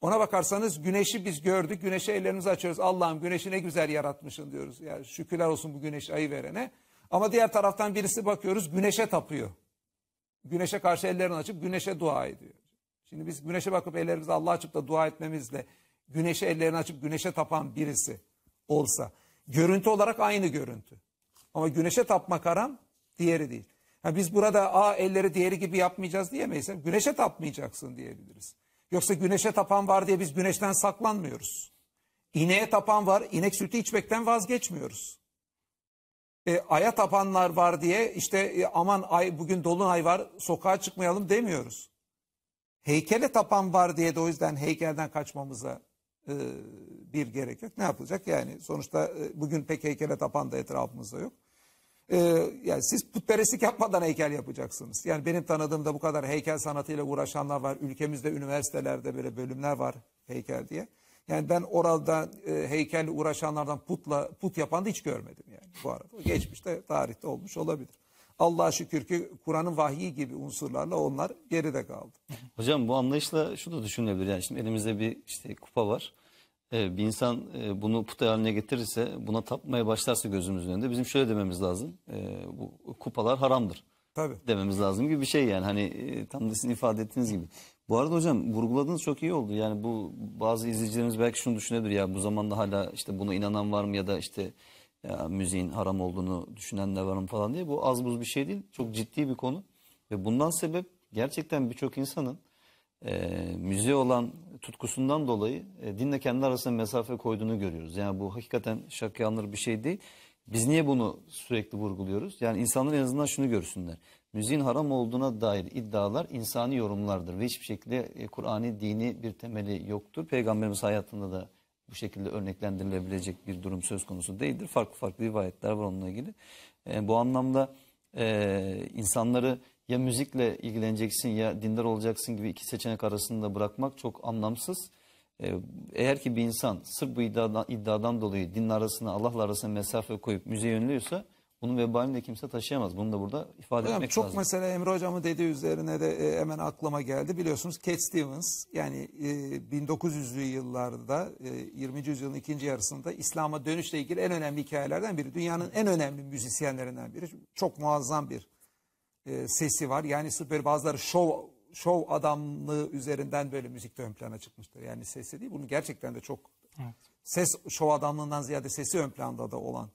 Speaker 2: Ona bakarsanız güneşi biz gördük. Güneşe ellerimizi açıyoruz. Allah'ım güneşi ne güzel yaratmışın diyoruz. Yani şükürler olsun bu güneş ayı verene. Ama diğer taraftan birisi bakıyoruz güneşe tapıyor. Güneşe karşı ellerini açıp güneşe dua ediyor. Şimdi biz güneşe bakıp ellerimizi Allah'a açıp da dua etmemizle güneşe ellerini açıp güneşe tapan birisi olsa görüntü olarak aynı görüntü. Ama güneşe tapmak aram, diğeri değil. Yani biz burada a elleri diğeri gibi yapmayacağız diyemeyiz. Güneşe tapmayacaksın diyebiliriz. Yoksa güneşe tapan var diye biz güneşten saklanmıyoruz. İneğe tapan var, inek sütü içmekten vazgeçmiyoruz. E, aya tapanlar var diye işte e, aman ay bugün dolunay var sokağa çıkmayalım demiyoruz. Heykele tapan var diye de o yüzden heykelden kaçmamıza e, bir gerek yok. Ne yapılacak yani sonuçta e, bugün pek heykele tapan da etrafımızda yok e, yani siz putperestlik yapmadan heykel yapacaksınız. Yani benim tanıdığımda bu kadar heykel sanatıyla uğraşanlar var. Ülkemizde üniversitelerde böyle bölümler var heykel diye. Yani ben oralda e, heykelle uğraşanlardan putla put yapan da hiç görmedim yani bu arada. Geçmişte tarihte olmuş olabilir. Allah'a şükür ki Kur'an'ın vahyi gibi unsurlarla onlar geride kaldı.
Speaker 3: Hocam bu anlayışla şunu da düşünülebilir. Yani şimdi elimizde bir işte kupa var bir insan e, bunu puta haline getirirse, buna tapmaya başlarsa gözümüzün önünde bizim şöyle dememiz lazım. E, bu kupalar haramdır. Tabii. Dememiz lazım gibi bir şey yani hani e, tam da sizin ifade ettiğiniz gibi. Bu arada hocam vurguladığınız çok iyi oldu. Yani bu bazı izleyicilerimiz belki şunu düşünebilir ya bu zamanda hala işte buna inanan var mı ya da işte ya müziğin haram olduğunu düşünen de var mı falan diye. Bu az buz bir şey değil. Çok ciddi bir konu. Ve bundan sebep gerçekten birçok insanın e, müziğe olan tutkusundan dolayı e, dinle kendi arasında mesafe koyduğunu görüyoruz. Yani bu hakikaten şaka yanılır bir şey değil. Biz niye bunu sürekli vurguluyoruz? Yani insanlar en azından şunu görsünler. Müziğin haram olduğuna dair iddialar insani yorumlardır ve hiçbir şekilde e, Kur'an'ı dini bir temeli yoktur. Peygamberimiz hayatında da bu şekilde örneklendirilebilecek bir durum söz konusu değildir. Farklı farklı rivayetler var onunla ilgili. E, bu anlamda e, insanları ya müzikle ilgileneceksin ya dindar olacaksın gibi iki seçenek arasında bırakmak çok anlamsız. Ee, eğer ki bir insan sırf bu iddiadan, iddiadan dolayı dinle arasında, Allah'la arasında mesafe koyup müziğe yönlüyorsa bunun vebalini de kimse taşıyamaz. Bunu da burada ifade Hocam, etmek çok lazım. Çok
Speaker 2: mesela Emre Hocam'ın dediği üzerine de e, hemen aklıma geldi. Biliyorsunuz Cat Stevens yani e, 1900'lü yıllarda 20. E, yüzyılın ikinci yarısında İslam'a dönüşle ilgili en önemli hikayelerden biri. Dünyanın en önemli müzisyenlerinden biri. Çok muazzam bir e, sesi var. Yani böyle bazıları şov şov adamlığı üzerinden böyle müzikte ön plana çıkmıştır. Yani sesi değil. Bunun gerçekten de çok evet. ses şov adamlığından ziyade sesi ön planda da olan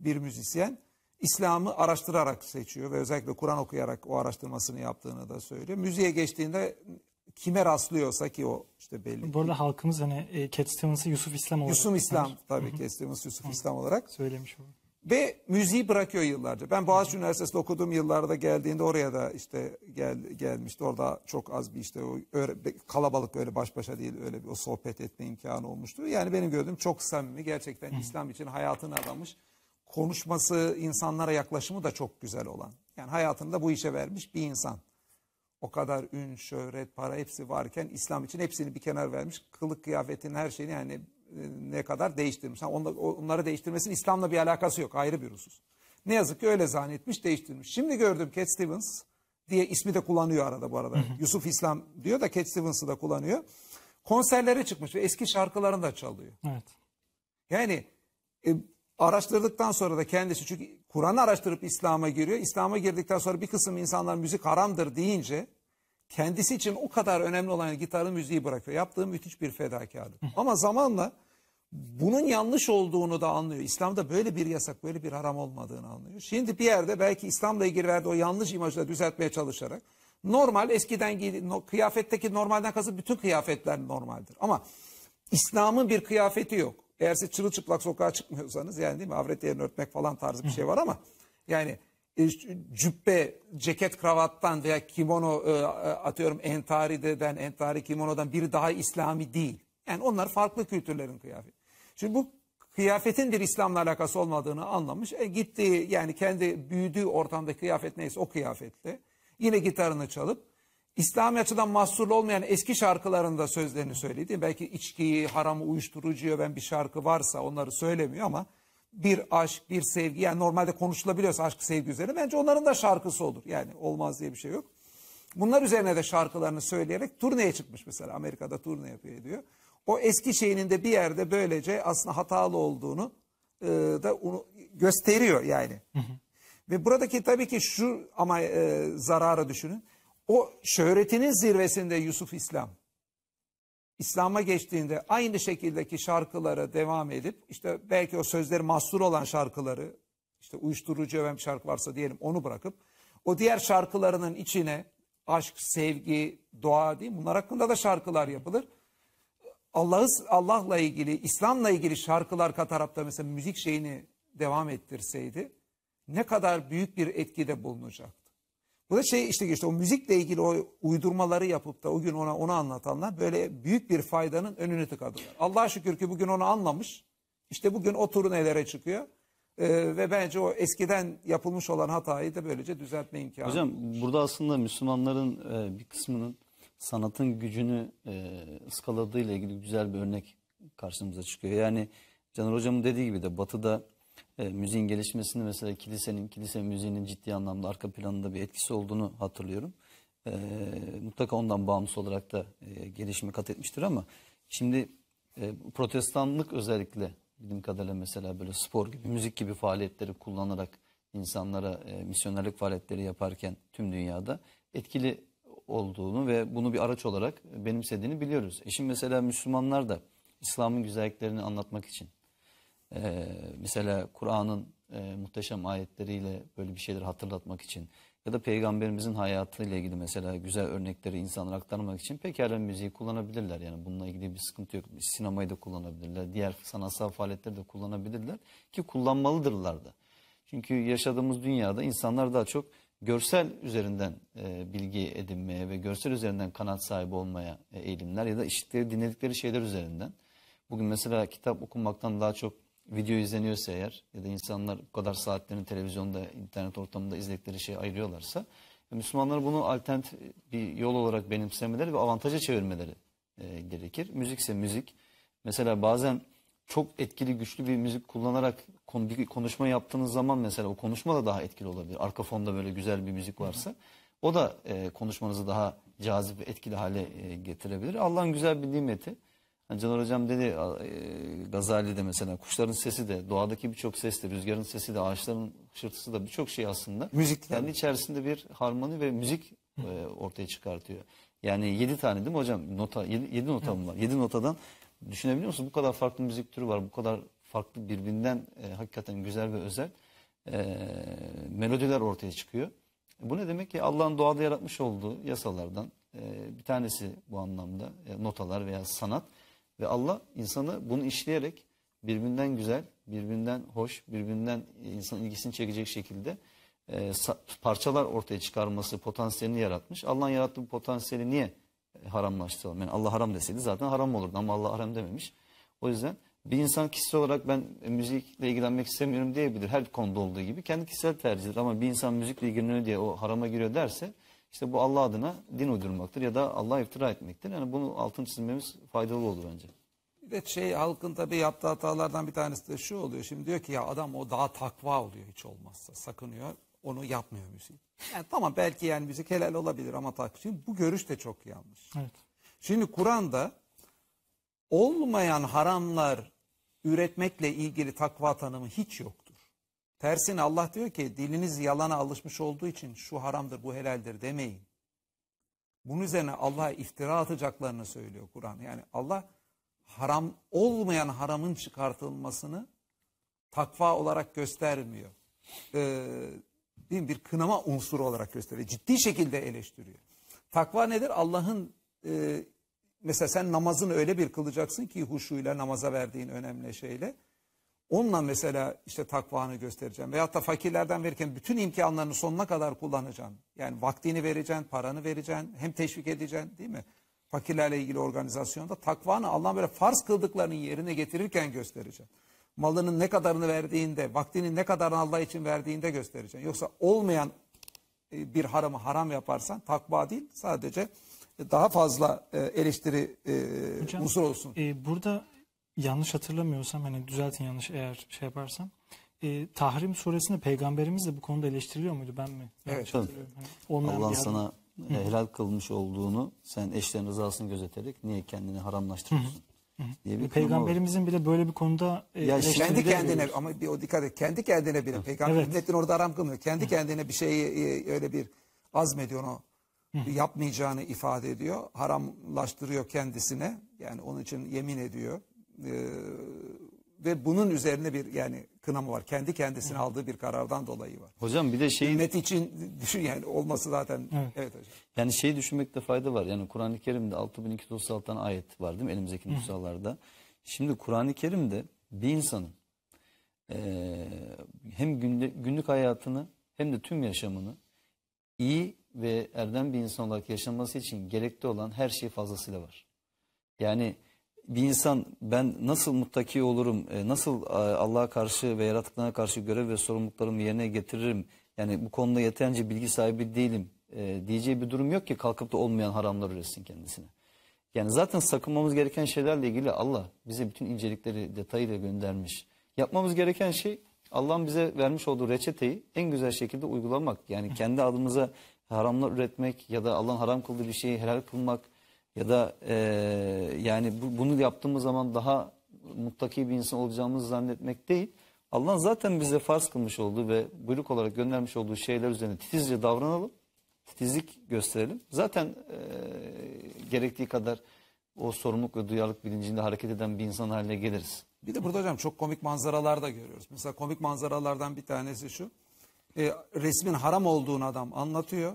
Speaker 2: bir müzisyen. İslam'ı araştırarak seçiyor ve özellikle Kur'an okuyarak o araştırmasını yaptığını da söylüyor. Müziğe geçtiğinde kime rastlıyorsa ki o işte belli.
Speaker 1: Bu arada halkımız hani e, Cat Stevens'ı Yusuf İslam olarak. Yusuf
Speaker 2: İslam tabii Cat Stevens Yusuf İslam olarak. Söylemiş olur. Ve müziği bırakıyor yıllarca. Ben Boğaziçi Üniversitesi'nde okuduğum yıllarda geldiğinde oraya da işte gel, gelmişti. Orada çok az bir işte o öyle, kalabalık böyle baş başa değil öyle bir o sohbet etme imkanı olmuştu. Yani benim gördüğüm çok samimi gerçekten İslam için hayatını adamış. Konuşması, insanlara yaklaşımı da çok güzel olan. Yani hayatını da bu işe vermiş bir insan. O kadar ün, şöhret, para hepsi varken İslam için hepsini bir kenar vermiş. Kılık kıyafetin her şeyini yani ne kadar değiştirmiş. onları değiştirmesinin İslam'la bir alakası yok ayrı bir husus. Ne yazık ki öyle zannetmiş değiştirmiş. Şimdi gördüm Cat Stevens diye ismi de kullanıyor arada bu arada. Yusuf İslam diyor da Cat Stevens'ı da kullanıyor. Konserlere çıkmış ve eski şarkılarını da çalıyor. Evet. Yani e, araştırdıktan sonra da kendisi çünkü Kur'an'ı araştırıp İslam'a giriyor. İslam'a girdikten sonra bir kısım insanlar müzik haramdır deyince kendisi için o kadar önemli olan gitarı müziği bırakıyor. Yaptığı müthiş bir fedakarlık. Ama zamanla bunun yanlış olduğunu da anlıyor. İslam'da böyle bir yasak, böyle bir haram olmadığını anlıyor. Şimdi bir yerde belki İslam'la ilgili verdiği o yanlış imajı da düzeltmeye çalışarak normal eskiden giydi, no, kıyafetteki normalden kasıt bütün kıyafetler normaldir. Ama İslam'ın bir kıyafeti yok. Eğer siz çırılçıplak sokağa çıkmıyorsanız yani değil mi avret yerini örtmek falan tarzı bir şey var ama yani e, cübbe, ceket kravattan veya kimono e, atıyorum entariden, entari kimonodan biri daha İslami değil. Yani onlar farklı kültürlerin kıyafeti. Şimdi bu kıyafetin bir İslam'la alakası olmadığını anlamış. E gittiği yani kendi büyüdüğü ortamda kıyafet neyse o kıyafetle yine gitarını çalıp İslami açıdan mahsurlu olmayan eski şarkılarında sözlerini söyledi. Belki içkiyi, haramı, uyuşturucuya ben bir şarkı varsa onları söylemiyor ama bir aşk, bir sevgi yani normalde konuşulabiliyorsa aşk sevgi üzerine bence onların da şarkısı olur. Yani olmaz diye bir şey yok. Bunlar üzerine de şarkılarını söyleyerek turneye çıkmış mesela Amerika'da turne yapıyor diyor O eski şeyinin de bir yerde böylece aslında hatalı olduğunu e, da onu gösteriyor yani. Hı hı. Ve buradaki tabii ki şu ama e, zarara düşünün. O şöhretinin zirvesinde Yusuf İslam. İslam'a geçtiğinde aynı şekildeki şarkılara devam edip işte belki o sözleri mahsur olan şarkıları işte uyuşturucu övem şarkı varsa diyelim onu bırakıp o diğer şarkılarının içine aşk, sevgi, doğa değil bunlar hakkında da şarkılar yapılır. Allah'ı Allah'la ilgili, İslam'la ilgili şarkılar katarak da mesela müzik şeyini devam ettirseydi ne kadar büyük bir etkide bulunacak. Bu da şey işte işte o müzikle ilgili o uydurmaları yapıp da o gün ona onu anlatanlar böyle büyük bir faydanın önünü tıkadılar. Allah'a şükür ki bugün onu anlamış. İşte bugün o turnelere çıkıyor. Ee, ve bence o eskiden yapılmış olan hatayı da böylece düzeltme imkanı. Hocam
Speaker 3: burada aslında Müslümanların e, bir kısmının sanatın gücünü e, ıskaladığı ile ilgili güzel bir örnek karşımıza çıkıyor. Yani Caner Hocam'ın dediği gibi de batıda e, müziğin gelişmesinde mesela kilisenin, kilise müziğinin ciddi anlamda arka planında bir etkisi olduğunu hatırlıyorum. E, mutlaka ondan bağımsız olarak da e, gelişme kat etmiştir ama şimdi e, protestanlık özellikle bildiğim kadarıyla mesela böyle spor gibi, müzik gibi faaliyetleri kullanarak insanlara e, misyonerlik faaliyetleri yaparken tüm dünyada etkili olduğunu ve bunu bir araç olarak benimsediğini biliyoruz. E mesela Müslümanlar da İslam'ın güzelliklerini anlatmak için e, mesela Kur'an'ın e, muhteşem ayetleriyle böyle bir şeyleri hatırlatmak için ya da peygamberimizin hayatıyla ilgili mesela güzel örnekleri insanlara aktarmak için pekala müziği kullanabilirler. Yani bununla ilgili bir sıkıntı yok. Sinemayı da kullanabilirler. Diğer sanatsal faaliyetleri de kullanabilirler ki kullanmalıdırlar da. Çünkü yaşadığımız dünyada insanlar daha çok görsel üzerinden e, bilgi edinmeye ve görsel üzerinden kanat sahibi olmaya e, eğilimler ya da işitleri dinledikleri şeyler üzerinden. Bugün mesela kitap okumaktan daha çok video izleniyorsa eğer ya da insanlar bu kadar saatlerini televizyonda, internet ortamında izledikleri şeye ayırıyorlarsa e, Müslümanlar bunu alternatif e, bir yol olarak benimsemeleri ve avantaja çevirmeleri e, gerekir. Müzikse müzik. Mesela bazen çok etkili güçlü bir müzik kullanarak bir konuşma yaptığınız zaman mesela o konuşma da daha etkili olabilir. Arka fonda böyle güzel bir müzik varsa o da e, konuşmanızı daha cazip ve etkili hale e, getirebilir. Allah'ın güzel bir nimeti. Celal Hocam dedi e, Gazali'de mesela kuşların sesi de doğadaki birçok ses de rüzgarın sesi de ağaçların hışırtısı da birçok şey aslında. Müzik. Kendi içerisinde bir harmoni ve müzik e, ortaya çıkartıyor. Yani yedi tane değil mi hocam? Nota, yedi, yedi nota mı var? Yedi notadan düşünebiliyor musunuz? Bu kadar farklı müzik türü var. Bu kadar farklı birbirinden e, hakikaten güzel ve özel e, melodiler ortaya çıkıyor. Bu ne demek ki Allah'ın doğada yaratmış olduğu yasalardan e, bir tanesi bu anlamda e, notalar veya sanat. Ve Allah insanı bunu işleyerek birbirinden güzel, birbirinden hoş, birbirinden insanın ilgisini çekecek şekilde e, parçalar ortaya çıkarması potansiyelini yaratmış. Allah'ın yarattığı bu potansiyeli niye haramlaştıralım? Yani Allah haram deseydi zaten haram olurdu ama Allah haram dememiş. O yüzden bir insan kişisel olarak ben müzikle ilgilenmek istemiyorum diyebilir. Her konuda olduğu gibi kendi kişisel tercihidir ama bir insan müzikle ilgileniyor diye o harama giriyor derse işte bu Allah adına din uydurmaktır ya da Allah'a iftira etmektir. Yani bunu altın çizmemiz faydalı olur bence.
Speaker 2: Bir de şey halkın tabii yaptığı hatalardan bir tanesi de şu oluyor. Şimdi diyor ki ya adam o daha takva oluyor hiç olmazsa sakınıyor. Onu yapmıyor müzik. Yani tamam belki yani müzik helal olabilir ama tak. Şimdi bu görüş de çok yanlış. Evet. Şimdi Kur'an'da olmayan haramlar üretmekle ilgili takva tanımı hiç yok. Tersine Allah diyor ki diliniz yalana alışmış olduğu için şu haramdır bu helaldir demeyin. Bunun üzerine Allah'a iftira atacaklarını söylüyor Kur'an. Yani Allah haram olmayan haramın çıkartılmasını takva olarak göstermiyor. Ee, Bir kınama unsuru olarak gösteriyor. Ciddi şekilde eleştiriyor. Takva nedir? Allah'ın e, mesela sen namazını öyle bir kılacaksın ki huşuyla namaza verdiğin önemli şeyle Onunla mesela işte takvanı göstereceğim. Veyahut da fakirlerden verirken bütün imkanlarını sonuna kadar kullanacaksın. Yani vaktini vereceksin, paranı vereceksin, hem teşvik edeceksin değil mi? Fakirlerle ilgili organizasyonda takvanı Allah'ın böyle farz kıldıklarının yerine getirirken göstereceksin. Malının ne kadarını verdiğinde, vaktinin ne kadarını Allah için verdiğinde göstereceksin. Yoksa olmayan e, bir haramı haram yaparsan takva değil sadece daha fazla e, eleştiri e, Hocam, unsur olsun.
Speaker 1: E, burada yanlış hatırlamıyorsam hani düzeltin yanlış eğer şey yaparsam. E, Tahrim suresinde peygamberimiz de bu konuda eleştiriliyor muydu ben mi?
Speaker 3: Evet. Tabii. Hani Allah sana Hı. E, helal kılmış olduğunu sen eşlerin rızasını gözeterek
Speaker 2: niye kendini haramlaştırıyorsun? Hı. Diye bir e, Peygamberimizin
Speaker 1: bile böyle bir konuda e, ya kendi kendine
Speaker 2: ama bir o dikkat et kendi kendine bile peygamber evet. milletin orada aram kılmıyor. Kendi Hı. kendine bir şeyi öyle bir azmediyor o Hı. yapmayacağını ifade ediyor. Haramlaştırıyor kendisine. Yani onun için yemin ediyor. Ee, ve bunun üzerine bir yani kınama var. Kendi kendisine aldığı bir karardan dolayı var. Hocam bir de şey Ümmet için düşün yani olması zaten evet, evet hocam. Yani şeyi düşünmekte fayda var. Yani Kur'an-ı Kerim'de 6236
Speaker 3: tane ayet var değil mi elimizdeki nüshalarda? Şimdi Kur'an-ı Kerim'de bir insanın e, hem günlük, hayatını hem de tüm yaşamını iyi ve erdem bir insan olarak yaşanması için gerekli olan her şey fazlasıyla var. Yani bir insan ben nasıl muttaki olurum, e, nasıl e, Allah'a karşı ve yaratıklarına karşı görev ve sorumluluklarımı yerine getiririm, yani bu konuda yeterince bilgi sahibi değilim e, diyeceği bir durum yok ki kalkıp da olmayan haramlar üretsin kendisine. Yani zaten sakınmamız gereken şeylerle ilgili Allah bize bütün incelikleri detayıyla göndermiş. Yapmamız gereken şey Allah'ın bize vermiş olduğu reçeteyi en güzel şekilde uygulamak. Yani kendi adımıza haramlar üretmek ya da Allah'ın haram kıldığı bir şeyi helal kılmak ya da e, yani bu, bunu yaptığımız zaman daha muttaki bir insan olacağımızı zannetmek değil. Allah zaten bize farz kılmış olduğu ve buyruk olarak göndermiş olduğu şeyler üzerine titizce davranalım. Titizlik gösterelim. Zaten e, gerektiği kadar o sorumluluk ve duyarlılık bilincinde hareket eden bir insan haline geliriz.
Speaker 2: Bir de burada hocam çok komik manzaralar da görüyoruz. Mesela komik manzaralardan bir tanesi şu. E, resmin haram olduğunu adam anlatıyor.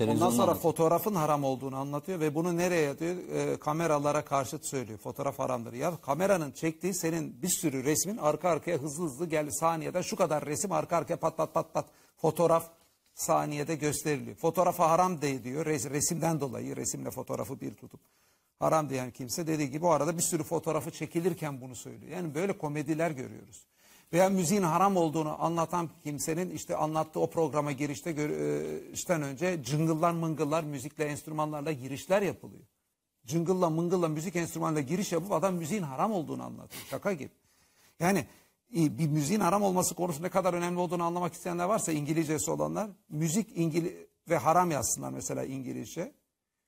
Speaker 2: Ondan sonra anlatıyor. fotoğrafın haram olduğunu anlatıyor ve bunu nereye diyor e, ee, kameralara karşıt söylüyor. Fotoğraf haramdır. Ya kameranın çektiği senin bir sürü resmin arka arkaya hızlı hızlı gel saniyede şu kadar resim arka arkaya pat pat pat pat fotoğraf saniyede gösteriliyor. Fotoğrafa haram de diyor res, resimden dolayı resimle fotoğrafı bir tutup haram diyen kimse dediği gibi o arada bir sürü fotoğrafı çekilirken bunu söylüyor. Yani böyle komediler görüyoruz veya müziğin haram olduğunu anlatan kimsenin işte anlattığı o programa girişte e, işten önce cıngıllar mıngıllar müzikle enstrümanlarla girişler yapılıyor. Cıngılla mıngılla müzik enstrümanla giriş yapıp adam müziğin haram olduğunu anlatıyor. Şaka gibi. Yani e, bir müziğin haram olması konusu ne kadar önemli olduğunu anlamak isteyenler varsa İngilizcesi olanlar müzik İngili ve haram yazsınlar mesela İngilizce.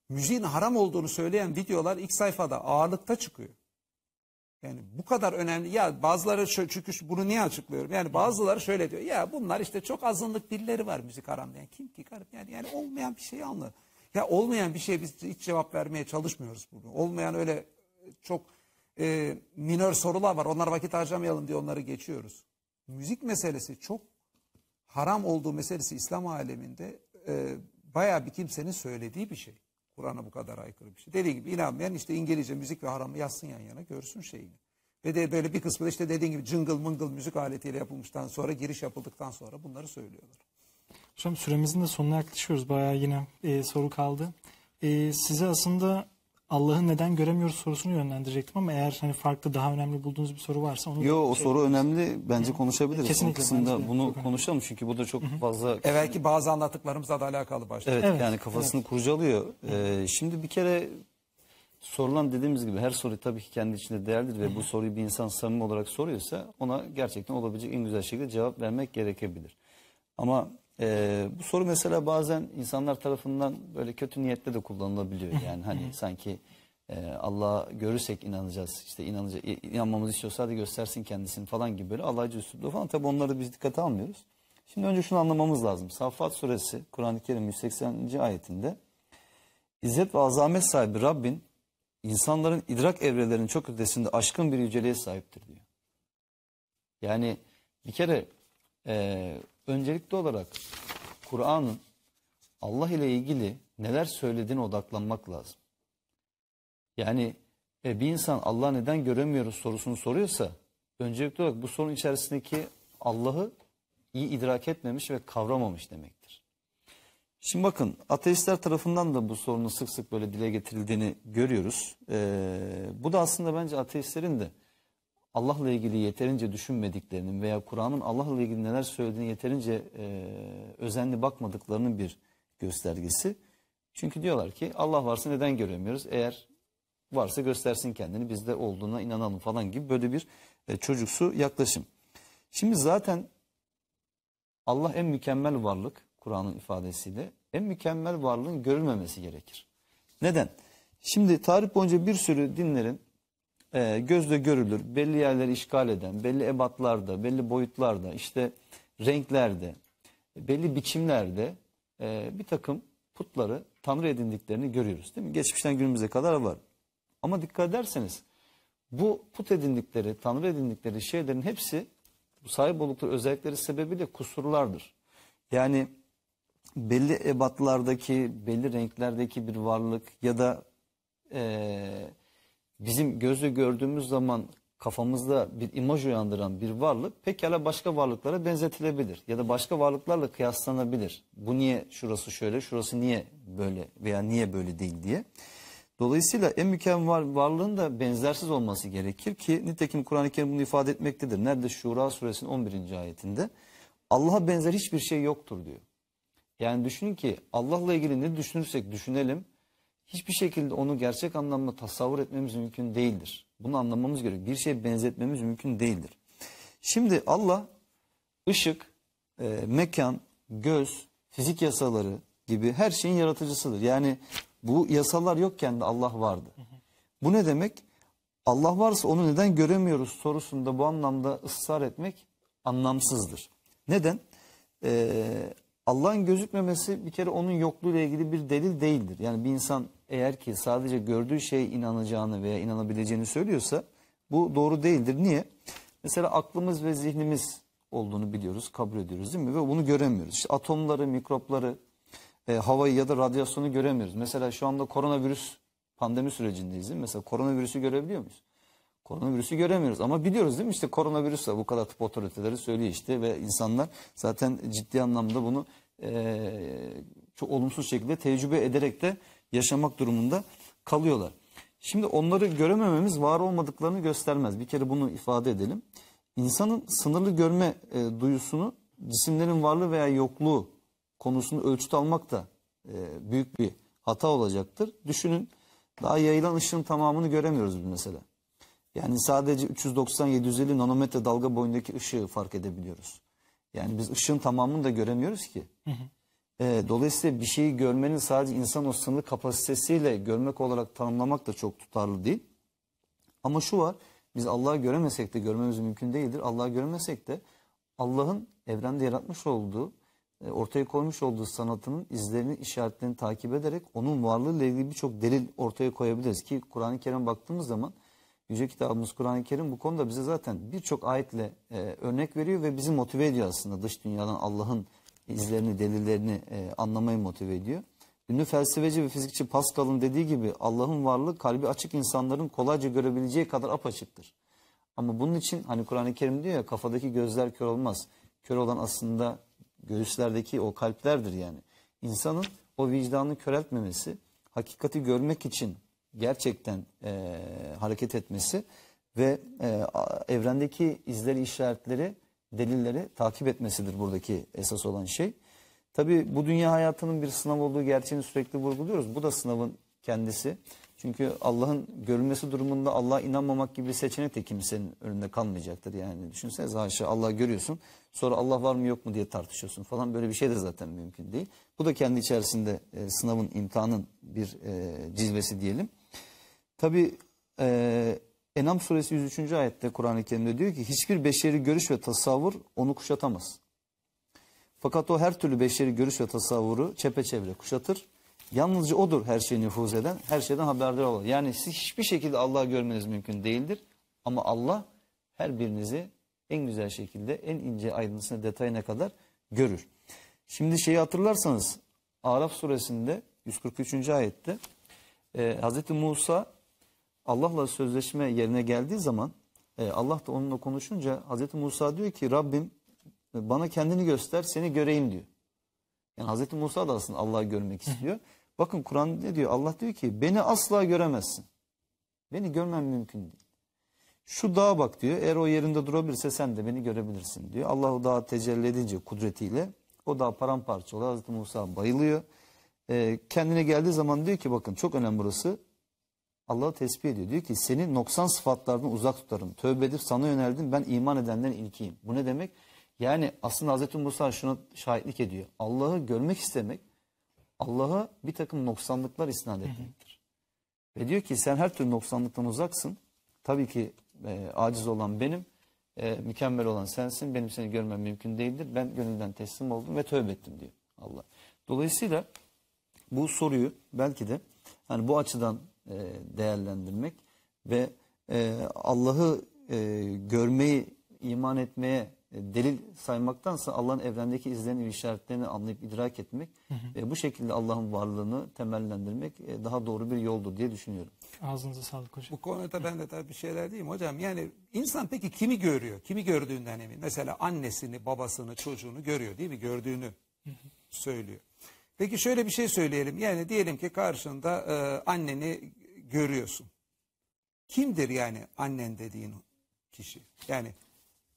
Speaker 2: Müziğin haram olduğunu söyleyen videolar ilk sayfada ağırlıkta çıkıyor. Yani bu kadar önemli. Ya bazıları şöyle, çünkü bunu niye açıklıyorum? Yani bazıları şöyle diyor. Ya bunlar işte çok azınlık dilleri var müzik aramda. Yani kim ki garip yani, yani olmayan bir şeyi anlar. Ya olmayan bir şeye biz hiç cevap vermeye çalışmıyoruz bunu. Olmayan öyle çok e, minör sorular var. Onlar vakit harcamayalım diye onları geçiyoruz. Müzik meselesi çok haram olduğu meselesi İslam aleminde e, bayağı bir kimsenin söylediği bir şey. Kur'an'a bu kadar aykırı bir şey. Dediği gibi inanmayan işte İngilizce müzik ve haramı yazsın yan yana görsün şeyini. Ve de böyle bir kısmı da işte dediğim gibi cıngıl mingle müzik aletiyle yapılmıştan sonra giriş yapıldıktan sonra bunları söylüyorlar.
Speaker 1: Hocam süremizin de sonuna yaklaşıyoruz. Bayağı yine e, soru kaldı. E, size aslında Allah'ı neden göremiyoruz sorusunu yönlendirecektim ama eğer hani farklı daha önemli bulduğunuz bir soru varsa onu Yo o şey
Speaker 3: soru önemli bence konuşabiliriz. Kesinlikle. O kısımda bunu önemli. konuşalım çünkü bu da çok fazla. Evet
Speaker 2: ki bazı anlattıklarımızla da alakalı başlıyor. Evet, evet yani kafasını
Speaker 3: evet. kurcalıyor. Ee, şimdi bir kere sorulan dediğimiz gibi her soru tabii ki kendi içinde değerlidir ve bu soruyu bir insan samimi olarak soruyorsa ona gerçekten olabilecek en güzel şekilde cevap vermek gerekebilir. Ama ee, bu soru mesela bazen insanlar tarafından böyle kötü niyetle de kullanılabiliyor. Yani hani sanki e, Allah'a görürsek inanacağız. İşte inanacağız. inanmamızı istiyorsa hadi göstersin kendisini falan gibi böyle alaycı üslupla falan. Tabi onları biz dikkate almıyoruz. Şimdi önce şunu anlamamız lazım. Saffat suresi Kur'an-ı Kerim 180. ayetinde İzzet ve azamet sahibi Rabbin insanların idrak evrelerinin çok ötesinde aşkın bir yüceliğe sahiptir diyor. Yani bir kere e, öncelikli olarak Kur'an'ın Allah ile ilgili neler söylediğine odaklanmak lazım. Yani e, bir insan Allah neden göremiyoruz sorusunu soruyorsa öncelikli olarak bu sorun içerisindeki Allah'ı iyi idrak etmemiş ve kavramamış demektir. Şimdi bakın ateistler tarafından da bu sorunun sık sık böyle dile getirildiğini görüyoruz. Ee, bu da aslında bence ateistlerin de Allah'la ilgili yeterince düşünmediklerinin veya Kur'an'ın Allah'la ilgili neler söylediğini yeterince e, özenli bakmadıklarının bir göstergesi. Çünkü diyorlar ki Allah varsa neden göremiyoruz? Eğer varsa göstersin kendini biz de olduğuna inanalım falan gibi böyle bir e, çocuksu yaklaşım. Şimdi zaten Allah en mükemmel varlık Kur'an'ın ifadesiyle en mükemmel varlığın görülmemesi gerekir. Neden? Şimdi tarih boyunca bir sürü dinlerin e, gözle görülür belli yerleri işgal eden, belli ebatlarda, belli boyutlarda, işte renklerde, belli biçimlerde e, bir takım putları tanrı edindiklerini görüyoruz değil mi? Geçmişten günümüze kadar var. Ama dikkat ederseniz bu put edindikleri, tanrı edindikleri şeylerin hepsi bu sahip oldukları özellikleri sebebiyle kusurlardır. Yani belli ebatlardaki, belli renklerdeki bir varlık ya da e, bizim gözle gördüğümüz zaman kafamızda bir imaj uyandıran bir varlık pekala başka varlıklara benzetilebilir ya da başka varlıklarla kıyaslanabilir. Bu niye şurası şöyle, şurası niye böyle veya niye böyle değil diye. Dolayısıyla en mükemmel varlığın da benzersiz olması gerekir ki nitekim Kur'an-ı Kerim bunu ifade etmektedir. Nerede? Şura suresinin 11. ayetinde. Allah'a benzer hiçbir şey yoktur diyor. Yani düşünün ki Allah'la ilgili ne düşünürsek düşünelim hiçbir şekilde onu gerçek anlamda tasavvur etmemiz mümkün değildir. Bunu anlamamız gerekiyor. Bir şeye benzetmemiz mümkün değildir. Şimdi Allah ışık, e, mekan, göz, fizik yasaları gibi her şeyin yaratıcısıdır. Yani bu yasalar yokken de Allah vardı. Bu ne demek? Allah varsa onu neden göremiyoruz sorusunda bu anlamda ısrar etmek anlamsızdır. Neden? Ee, Allah'ın gözükmemesi bir kere onun yokluğuyla ilgili bir delil değildir. Yani bir insan eğer ki sadece gördüğü şeye inanacağını veya inanabileceğini söylüyorsa bu doğru değildir. Niye? Mesela aklımız ve zihnimiz olduğunu biliyoruz, kabul ediyoruz değil mi? Ve bunu göremiyoruz. İşte atomları, mikropları, e, havayı ya da radyasyonu göremiyoruz. Mesela şu anda koronavirüs pandemi sürecindeyiz değil mi? Mesela koronavirüsü görebiliyor muyuz? Koronavirüsü göremiyoruz ama biliyoruz değil mi? İşte koronavirüs var. Bu kadar tıp otoriteleri söylüyor işte ve insanlar zaten ciddi anlamda bunu e, çok olumsuz şekilde tecrübe ederek de yaşamak durumunda kalıyorlar. Şimdi onları göremememiz var olmadıklarını göstermez. Bir kere bunu ifade edelim. İnsanın sınırlı görme e, duyusunu cisimlerin varlığı veya yokluğu konusunu ölçüt almak da e, büyük bir hata olacaktır. Düşünün daha yayılan ışığın tamamını göremiyoruz biz mesela. Yani sadece 390-750 nanometre dalga boyundaki ışığı fark edebiliyoruz. Yani biz ışığın tamamını da göremiyoruz ki. Hı hı. E, dolayısıyla bir şeyi görmenin sadece insan o sınırlı kapasitesiyle görmek olarak tanımlamak da çok tutarlı değil. Ama şu var, biz Allah'ı göremesek de görmemiz mümkün değildir. Allah'ı göremesek de Allah'ın evrende yaratmış olduğu, e, ortaya koymuş olduğu sanatının izlerini, işaretlerini takip ederek onun varlığıyla ilgili birçok delil ortaya koyabiliriz. Ki Kur'an-ı Kerim'e baktığımız zaman Yüce kitabımız Kur'an-ı Kerim bu konuda bize zaten birçok ayetle e, örnek veriyor ve bizi motive ediyor aslında dış dünyadan Allah'ın izlerini, delillerini e, anlamayı motive ediyor. Ünlü felsefeci ve fizikçi Pascal'ın dediği gibi Allah'ın varlığı kalbi açık insanların kolayca görebileceği kadar apaçıktır. Ama bunun için hani Kur'an-ı Kerim diyor ya kafadaki gözler kör olmaz. Kör olan aslında göğüslerdeki o kalplerdir yani. İnsanın o vicdanını köreltmemesi, hakikati görmek için gerçekten e, hareket etmesi ve e, evrendeki izleri işaretleri delilleri takip etmesidir buradaki esas olan şey. Tabi bu dünya hayatının bir sınav olduğu gerçeğini sürekli vurguluyoruz. Bu da sınavın kendisi. Çünkü Allah'ın görülmesi durumunda Allah'a inanmamak gibi bir seçenek de kimsenin önünde kalmayacaktır. Yani düşünsenize haşa Allah'ı görüyorsun sonra Allah var mı yok mu diye tartışıyorsun falan böyle bir şey de zaten mümkün değil. Bu da kendi içerisinde e, sınavın imtihanın bir e, cilvesi diyelim. Tabi e, Enam suresi 103. ayette Kur'an-ı Kerim'de diyor ki hiçbir beşeri görüş ve tasavvur onu kuşatamaz. Fakat o her türlü beşeri görüş ve tasavvuru çepeçevre kuşatır. Yalnızca odur her şeyi nüfuz eden, her şeyden haberdar olan. Yani siz hiçbir şekilde Allah'ı görmeniz mümkün değildir. Ama Allah her birinizi en güzel şekilde, en ince ayrıntısına, detayına kadar görür. Şimdi şeyi hatırlarsanız Araf suresinde 143. ayette e, Hz. Musa Allah'la sözleşme yerine geldiği zaman e, Allah da onunla konuşunca Hazreti Musa diyor ki Rabbim e, bana kendini göster seni göreyim diyor. Yani Hazreti Musa da aslında Allah'ı görmek istiyor. Bakın Kur'an ne diyor? Allah diyor ki beni asla göremezsin. Beni görmen mümkün değil. Şu dağa bak diyor. Eğer o yerinde durabilirse sen de beni görebilirsin diyor. Allah o dağı tecelli edince kudretiyle o dağ paramparça oluyor. Hazreti Musa bayılıyor. Ee, kendine geldiği zaman diyor ki bakın çok önemli burası. Allah'ı tesbih ediyor. Diyor ki seni noksan sıfatlardan uzak tutarım. Tövbe edip sana yöneldim ben iman edenlerin ilkiyim. Bu ne demek? Yani aslında Hz. Musa şuna şahitlik ediyor. Allah'ı görmek istemek Allah'a bir takım noksanlıklar isnat etmektir. Ve diyor ki sen her türlü noksanlıktan uzaksın. Tabii ki e, aciz olan benim, e, mükemmel olan sensin. Benim seni görmem mümkün değildir. Ben gönülden teslim oldum ve tövbe ettim diyor Allah. Dolayısıyla bu soruyu belki de hani bu açıdan e, değerlendirmek ve e, Allah'ı e, görmeyi, iman etmeye delil saymaktansa Allah'ın evrendeki izlerini, işaretlerini anlayıp idrak etmek hı hı. ve bu şekilde Allah'ın varlığını temellendirmek daha doğru bir yoldur diye düşünüyorum.
Speaker 2: Ağzınıza sağlık hocam. Bu konuda ben de tabii bir şeyler diyeyim hocam. Yani insan peki kimi görüyor? Kimi gördüğünden emin? Mesela annesini, babasını, çocuğunu görüyor değil mi? Gördüğünü hı söylüyor. Peki şöyle bir şey söyleyelim. Yani diyelim ki karşında e, anneni görüyorsun. Kimdir yani annen dediğin kişi? Yani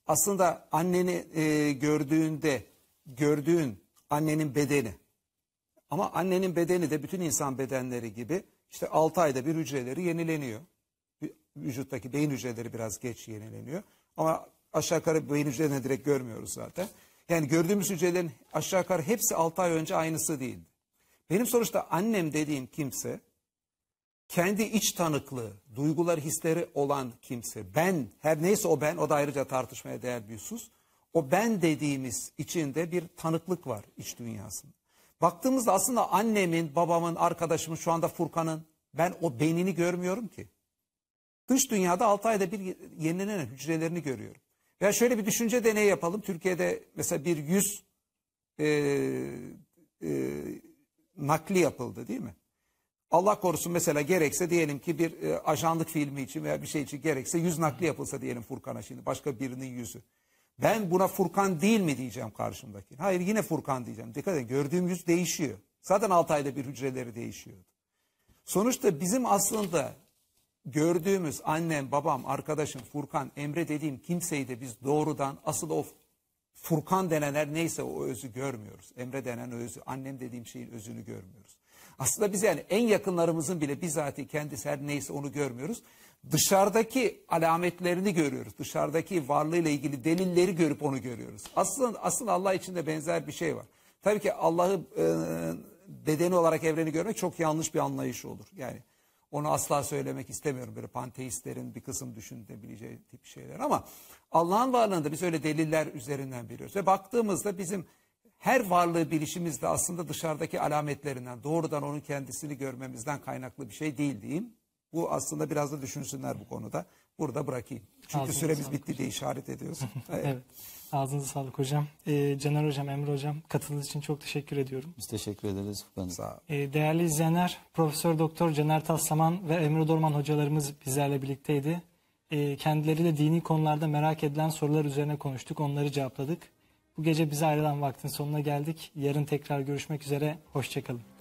Speaker 2: aslında anneni e, gördüğünde gördüğün annenin bedeni. Ama annenin bedeni de bütün insan bedenleri gibi işte 6 ayda bir hücreleri yenileniyor. Vücuttaki beyin hücreleri biraz geç yenileniyor. Ama aşağı yukarı beyin hücrelerini direkt görmüyoruz zaten. Yani gördüğümüz hücrelerin aşağı yukarı hepsi 6 ay önce aynısı değildi. Benim sonuçta annem dediğim kimse kendi iç tanıklığı, duygular hisleri olan kimse. Ben, her neyse o ben, o da ayrıca tartışmaya değer bir husus. O ben dediğimiz içinde bir tanıklık var iç dünyasında. Baktığımızda aslında annemin, babamın, arkadaşımın, şu anda Furkan'ın ben o benini görmüyorum ki. Dış dünyada 6 ayda bir yenilenen hücrelerini görüyorum. Ya şöyle bir düşünce deneyi yapalım. Türkiye'de mesela bir yüz e, e, nakli yapıldı değil mi? Allah korusun mesela gerekse diyelim ki bir e, ajanlık filmi için veya bir şey için gerekse yüz nakli yapılsa diyelim Furkan'a şimdi başka birinin yüzü. Ben buna Furkan değil mi diyeceğim karşımdaki. Hayır yine Furkan diyeceğim. Dikkat edin gördüğüm yüz değişiyor. Zaten 6 ayda bir hücreleri değişiyordu. Sonuçta bizim aslında gördüğümüz annem, babam, arkadaşım, Furkan, Emre dediğim kimseyi de biz doğrudan asıl o Furkan denenler neyse o özü görmüyoruz. Emre denen özü, annem dediğim şeyin özünü görmüyoruz. Aslında biz yani en yakınlarımızın bile bizatihi kendisi her neyse onu görmüyoruz. Dışarıdaki alametlerini görüyoruz. Dışarıdaki varlığıyla ilgili delilleri görüp onu görüyoruz. Aslında aslında Allah için de benzer bir şey var. Tabii ki Allah'ı e, bedeni olarak evreni görmek çok yanlış bir anlayış olur. Yani onu asla söylemek istemiyorum. Böyle panteistlerin bir kısım düşünebileceği tip şeyler ama Allah'ın varlığında biz öyle deliller üzerinden biliyoruz. Ve baktığımızda bizim her varlığı bilişimizde aslında dışarıdaki alametlerinden, doğrudan onun kendisini görmemizden kaynaklı bir şey değil diyeyim. Bu aslında biraz da düşünsünler bu konuda. Burada bırakayım. Çünkü Ağzınıza süremiz bitti diye işaret ediyoruz. evet. evet.
Speaker 1: Ağzınıza sağlık hocam. E, Caner hocam, Emre hocam katıldığınız için çok teşekkür ediyorum.
Speaker 2: Biz
Speaker 3: teşekkür ederiz
Speaker 2: Furkan. Sağ olun.
Speaker 1: E, ee, değerli izleyenler, Profesör Doktor Caner Taslaman ve Emre Dorman hocalarımız bizlerle birlikteydi. Ee, Kendileri de dini konularda merak edilen sorular üzerine konuştuk, onları cevapladık. Bu gece bize ayrılan vaktin sonuna geldik. Yarın tekrar görüşmek üzere, hoşçakalın.